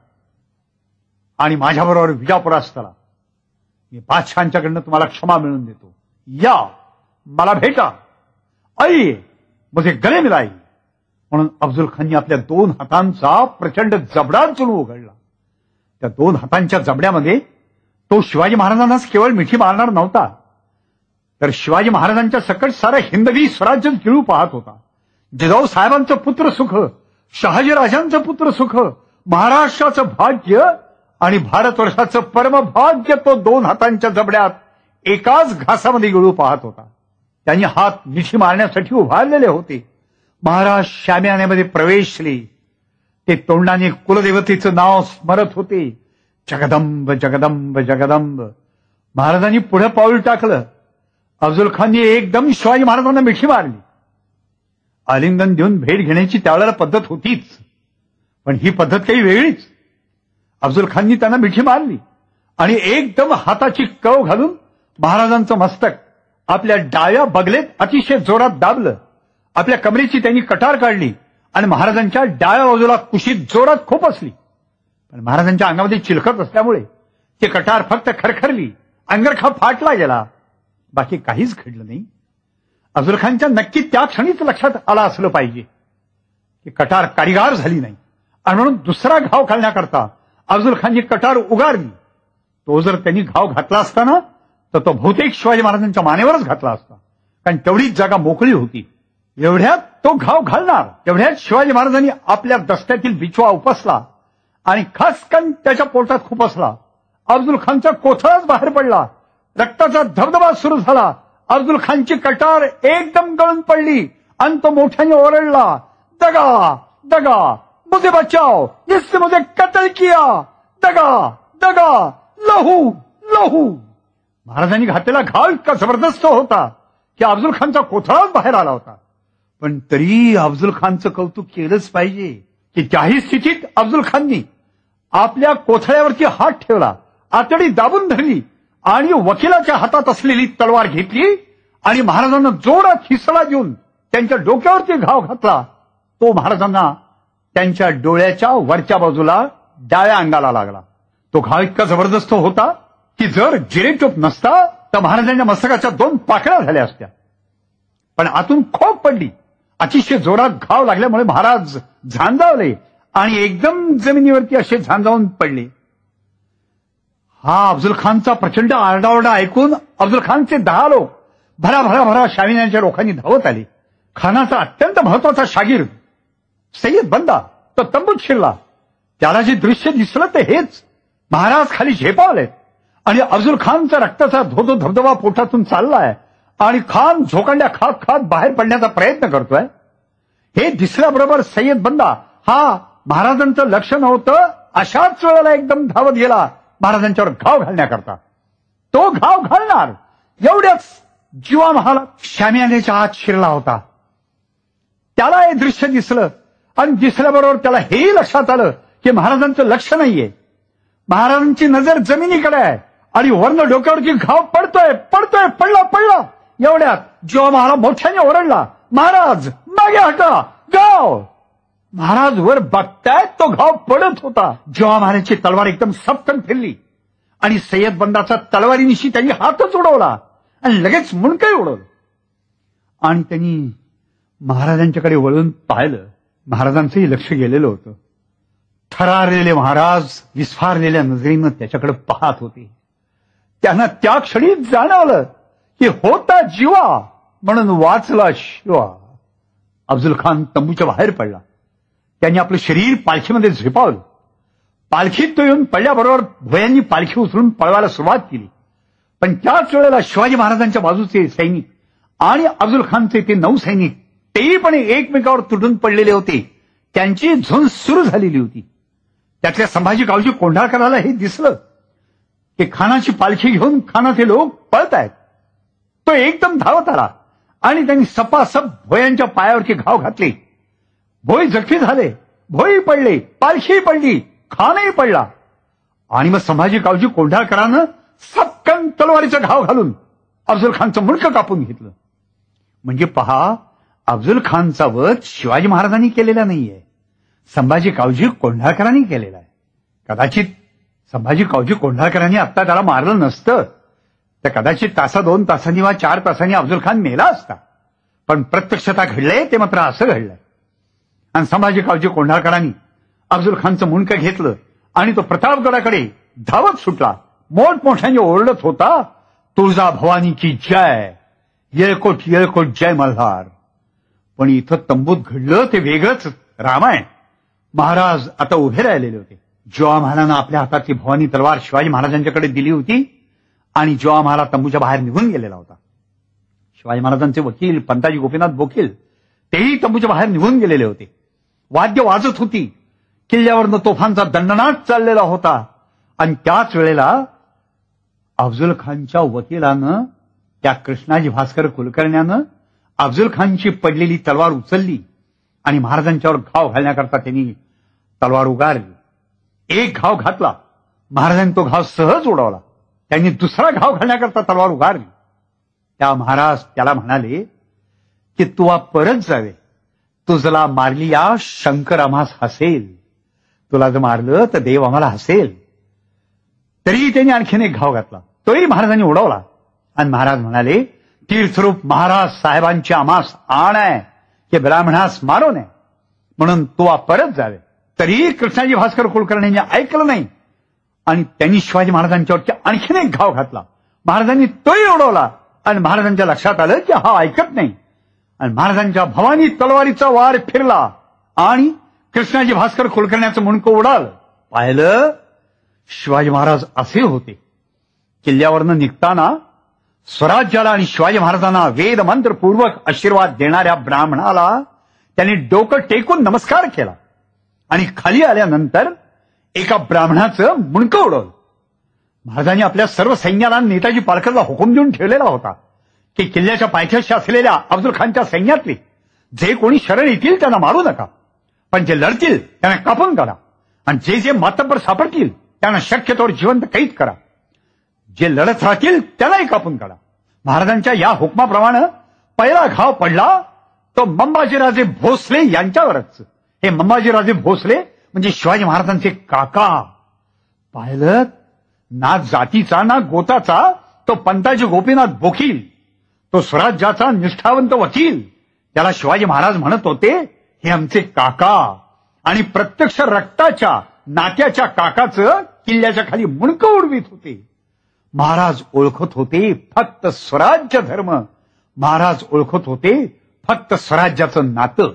आणि माझ्याबरोबर विजापुरास करा मी बादशहांच्याकडनं तुम्हाला क्षमा मिळवून देतो या मला भेटा आई मजे गले मिलाई म्हणून अफजल खाननी आपल्या दोन हातांचा प्रचंड जबडा चुलू उघडला त्या दोन हातांच्या जबड्यामध्ये तो शिवाजी महाराजांनाच केवळ मिठी मारणार नव्हता तर शिवाजी महाराजांच्या सकट सारा हिंदवी स्वराज्य गिळू पाहत होता जिजाऊ साहेबांचं पुत्र सुख राजांचं पुत्र सुख महाराष्ट्राचं भाग्य आणि भारतवर्षाचं परमभाग्य तो दोन हातांच्या जबड्यात एकाच घासामध्ये गिळू पाहत होता त्यांनी हात मिठी मारण्यासाठी उभारलेले होते महाराज मध्ये प्रवेशले ते तोंडाने कुलदेवतेचं नाव स्मरत होते जगदंब जगदंब जगदंब महाराजांनी पुढे पाऊल टाकलं अफजल खाननी एकदम शिवाजी महाराजांना मिठी मारली आलिंगन देऊन भेट घेण्याची त्यावेळेला पद्धत होतीच पण ही पद्धत काही वेगळीच अफजल खाननी त्यांना मिठी मारली आणि एकदम हाताची कव घालून महाराजांचं मस्तक आपल्या डाव्या बगलेत अतिशय जोरात दाबलं आपल्या कमरेची त्यांनी कटार काढली आणि महाराजांच्या डाव्या बाजूला कुशीत जोरात असली आणि महाराजांच्या अंगामध्ये चिलखत असल्यामुळे ते कटार फक्त खरखरली अंगरखा फाटला गेला बाकी काहीच घडलं नाही अफजल खानच्या नक्की त्या क्षणीच लक्षात आला असलं पाहिजे की कटार कारिगार झाली नाही आणि म्हणून दुसरा घाव घालण्याकरता अफजल खानची कटार उगारली तो जर त्यांनी घाव घातला असताना तर तो बहुतेक शिवाजी महाराजांच्या मानेवरच घातला असता कारण तेवढीच जागा मोकळी होती एवढ्यात तो घाव घालणार एवढ्यात शिवाजी महाराजांनी आपल्या दस्त्यातील बिचवा उपसला आणि खसकन त्याच्या पोटात खूप असला अब्दुल खानचा कोथळाच बाहेर पडला रक्ताचा धबधबा सुरू झाला अब्दुल खानची कटार एकदम गळून पडली आणि तो मोठ्याने ओरडला दगा दगा मुझे बचाव जिससे मुझे कतल किया दगा दगा लहू लहू महाराजांनी घातलेला घाल इतका जबरदस्त होता की अब्दुल खानचा कोथळाच बाहेर आला होता पण तरी अब्दुल खानचं कौतुक केलंच पाहिजे की त्याही स्थितीत अब्दुल खाननी आपल्या कोथळ्यावरती हात ठेवला आतडी दाबून धरली आणि वकिलाच्या हातात असलेली तलवार घेतली आणि महाराजांना जोरात हिसडा देऊन त्यांच्या डोक्यावरती घाव घातला तो महाराजांना त्यांच्या डोळ्याच्या वरच्या बाजूला डाळ्या अंगाला लागला तो घाव इतका जबरदस्त होता की जर जिरेटोप नसता तर महाराजांच्या मस्तकाच्या दोन पाकळ्या झाल्या असत्या पण आतून खोप पडली अतिशय जोरात घाव लागल्यामुळे महाराज झांजावले आणि एकदम जमिनीवरती असे झांजावून पडले हा अफजल खानचा प्रचंड आरडाओरडा ऐकून अफजल खानचे दहा लोक भरा भरा भरा शामिन्यांच्या लोकांनी धावत आले खानाचा अत्यंत महत्वाचा शागीर सय्यद बंदा तो तंबूत शिरला त्याला जे दृश्य दिसलं ते हेच महाराज खाली झेपावले आणि अफजल खानचा रक्ताचा धोधो धबधबा पोटातून चाललाय आणि खान झोकांड्या खात खात बाहेर पडण्याचा प्रयत्न करतोय हे दिसल्याबरोबर सय्यद बंदा हा महाराजांचं लक्ष नव्हतं अशाच वेळेला एकदम धावत गेला महाराजांच्यावर घाव घालण्याकरता तो घाव घालणार एवढ्याच जीवा महाला शामियानेच्या आत शिरला होता त्याला हे दृश्य दिसलं आणि दिसल्याबरोबर त्याला हेही लक्षात आलं की महाराजांचं लक्ष नाहीये महाराजांची नजर जमिनीकडे आहे आणि वर्ण डोक्यावरची घाव पडतोय पडतोय पडला पडला एवढ्यात जीवा महाला मोठ्याने ओरडला महाराज मागे हटा गाव महाराज वर बघताय तो घाव पडत होता जेव्हा महाराजची तलवार एकदम सप्तम फिरली आणि सय्यद बंदाचा तलवारीनिशी त्यांनी हातच उडवला आणि लगेच मुंडकही उडवलं आणि त्यांनी महाराजांच्याकडे वळून पाहिलं महाराजांचंही लक्ष गेलेलं होतं थरारलेले महाराज विस्फारलेल्या नजरेनं त्याच्याकडे पाहत होते त्यांना त्या क्षणी जाणवलं की होता जीवा म्हणून वाचला शिवा अफजल खान तंबूच्या बाहेर पडला त्यांनी आपलं शरीर पालखीमध्ये झेपावलं पालखीत तो येऊन पडल्याबरोबर भोयांनी पालखी उचलून पळवायला सुरुवात केली पण त्याच वेळेला शिवाजी महाराजांच्या बाजूचे सैनिक आणि अब्दुल खानचे ते नऊ सैनिक तेही पण एकमेकावर तुटून पडलेले होते त्यांची झुंज सुरू झालेली होती त्यातल्या संभाजी गावजी कोंढाळकराला हे दिसलं की खानाची पालखी घेऊन खानाचे लोक पळत आहेत तो एकदम धावत आला आणि त्यांनी सपासप भोयांच्या पायावरचे घाव घातले भोई जखमी झाले भोई पडले पालखी पडली खानही पडला आणि मग संभाजी कावजी कोंढाळकरानं सपकन तलवारीचा घाव घालून अफजल खानचं मुंडकं कापून घेतलं म्हणजे पहा अफजल खानचा वध शिवाजी महाराजांनी केलेला नाहीये संभाजी कावजी कोंढाळकरांनी केलेला आहे कदाचित संभाजी कावजी कोंढाळकरांनी आत्ता त्याला मारलं नसतं तर कदाचित तासा दोन तासांनी वा चार तासांनी अफजल खान मेला असता पण प्रत्यक्षता घडलंय ते मात्र असं घडलंय आणि संभाजी कावजी कोंढाळकरांनी अफजल खानचं मुंडक घेतलं आणि तो प्रतापगडाकडे धावत सुटला मोठमोठ्याने ओरडत होता तुळजा भवानीची जय येळकोट येळकोट जय मल्हार पण इथं तंबूत घडलं ते वेगळंच रामायण महाराज आता उभे राहिलेले होते जेव्हा महाराजांना आपल्या हातातली भवानी तलवार शिवाजी महाराजांच्याकडे दिली होती आणि जेव्हा महाराज तंबूच्या बाहेर निघून गेलेला होता शिवाजी महाराजांचे वकील पंताजी गोपीनाथ बोकील तेही तंबूच्या बाहेर निघून गेलेले होते वाद्य वाजत होती किल्ल्यावरनं तोफांचा दंडनाट चाललेला होता आणि त्याच वेळेला अफजुल खानच्या वकिलानं त्या कृष्णाजी भास्कर कुलकर्ण्यानं अफजुल खानची पडलेली तलवार उचलली आणि महाराजांच्यावर घाव घालण्याकरता त्यांनी तलवार उगारली एक घाव घातला महाराजांनी तो घाव सहज उडवला त्यांनी दुसरा घाव घालण्याकरता तलवार उगारली त्या महाराज त्याला म्हणाले की तू परत जावे तुझला मारलिया शंकर आम्हास हसेल तुला जर मारलं तर देव आम्हाला हसेल तरी त्यांनी आणखीन एक घाव घातला तोही महाराजांनी उडवला आणि महाराज म्हणाले तीर्थरूप महाराज साहेबांची आमास आण आहे की ब्राह्मणास मारो नये म्हणून तो परत जावे तरीही कृष्णाजी भास्कर कुलकर्णी ऐकलं नाही आणि त्यांनी शिवाजी महाराजांच्यावरती आणखीन एक घाव घातला महाराजांनी तोही उडवला आणि महाराजांच्या लक्षात आलं की हा ऐकत नाही आणि महाराजांच्या भवानी तलवारीचा वार फिरला आणि कृष्णाजी भास्कर खोलकरण्याचं मुणकं उडाल पाहिलं शिवाजी महाराज असे होते किल्ल्यावरनं निघताना स्वराज्याला आणि शिवाजी महाराजांना वेद मंत्रपूर्वक आशीर्वाद देणाऱ्या ब्राह्मणाला त्यांनी डोकं टेकून नमस्कार केला आणि खाली आल्यानंतर एका ब्राह्मणाचं मुणकं उडवलं महाराजांनी आपल्या सर्व सैन्याला नेताजी पालकरला हुकूम देऊन ठेवलेला होता की किल्ल्याच्या पायथ्याशी असलेल्या अब्दुल खानच्या सैन्यातली जे कोणी शरण येतील त्यांना मारू नका पण जे लढतील त्यांना कापून काढा आणि जे जे मातब्बर सापडतील त्यांना शक्यतोवर जिवंत कैद करा जे लढत राहतील त्यालाही कापून काढा महाराजांच्या या हुकमाप्रमाणे पहिला घाव पडला तो मंबाजीराजे भोसले यांच्यावरच हे मंबाजीराजे भोसले म्हणजे शिवाजी महाराजांचे काका पाहिलं ना जातीचा ना गोताचा तो पंताजी गोपीनाथ बोखील तो स्वराज्याचा निष्ठावंत वकील त्याला शिवाजी महाराज म्हणत होते हे आमचे काका आणि प्रत्यक्ष रक्ताच्या नात्याच्या काकाचं किल्ल्याच्या खाली मुणक उडवीत होते महाराज ओळखत होते फक्त स्वराज्य धर्म महाराज ओळखत होते फक्त स्वराज्याचं नातं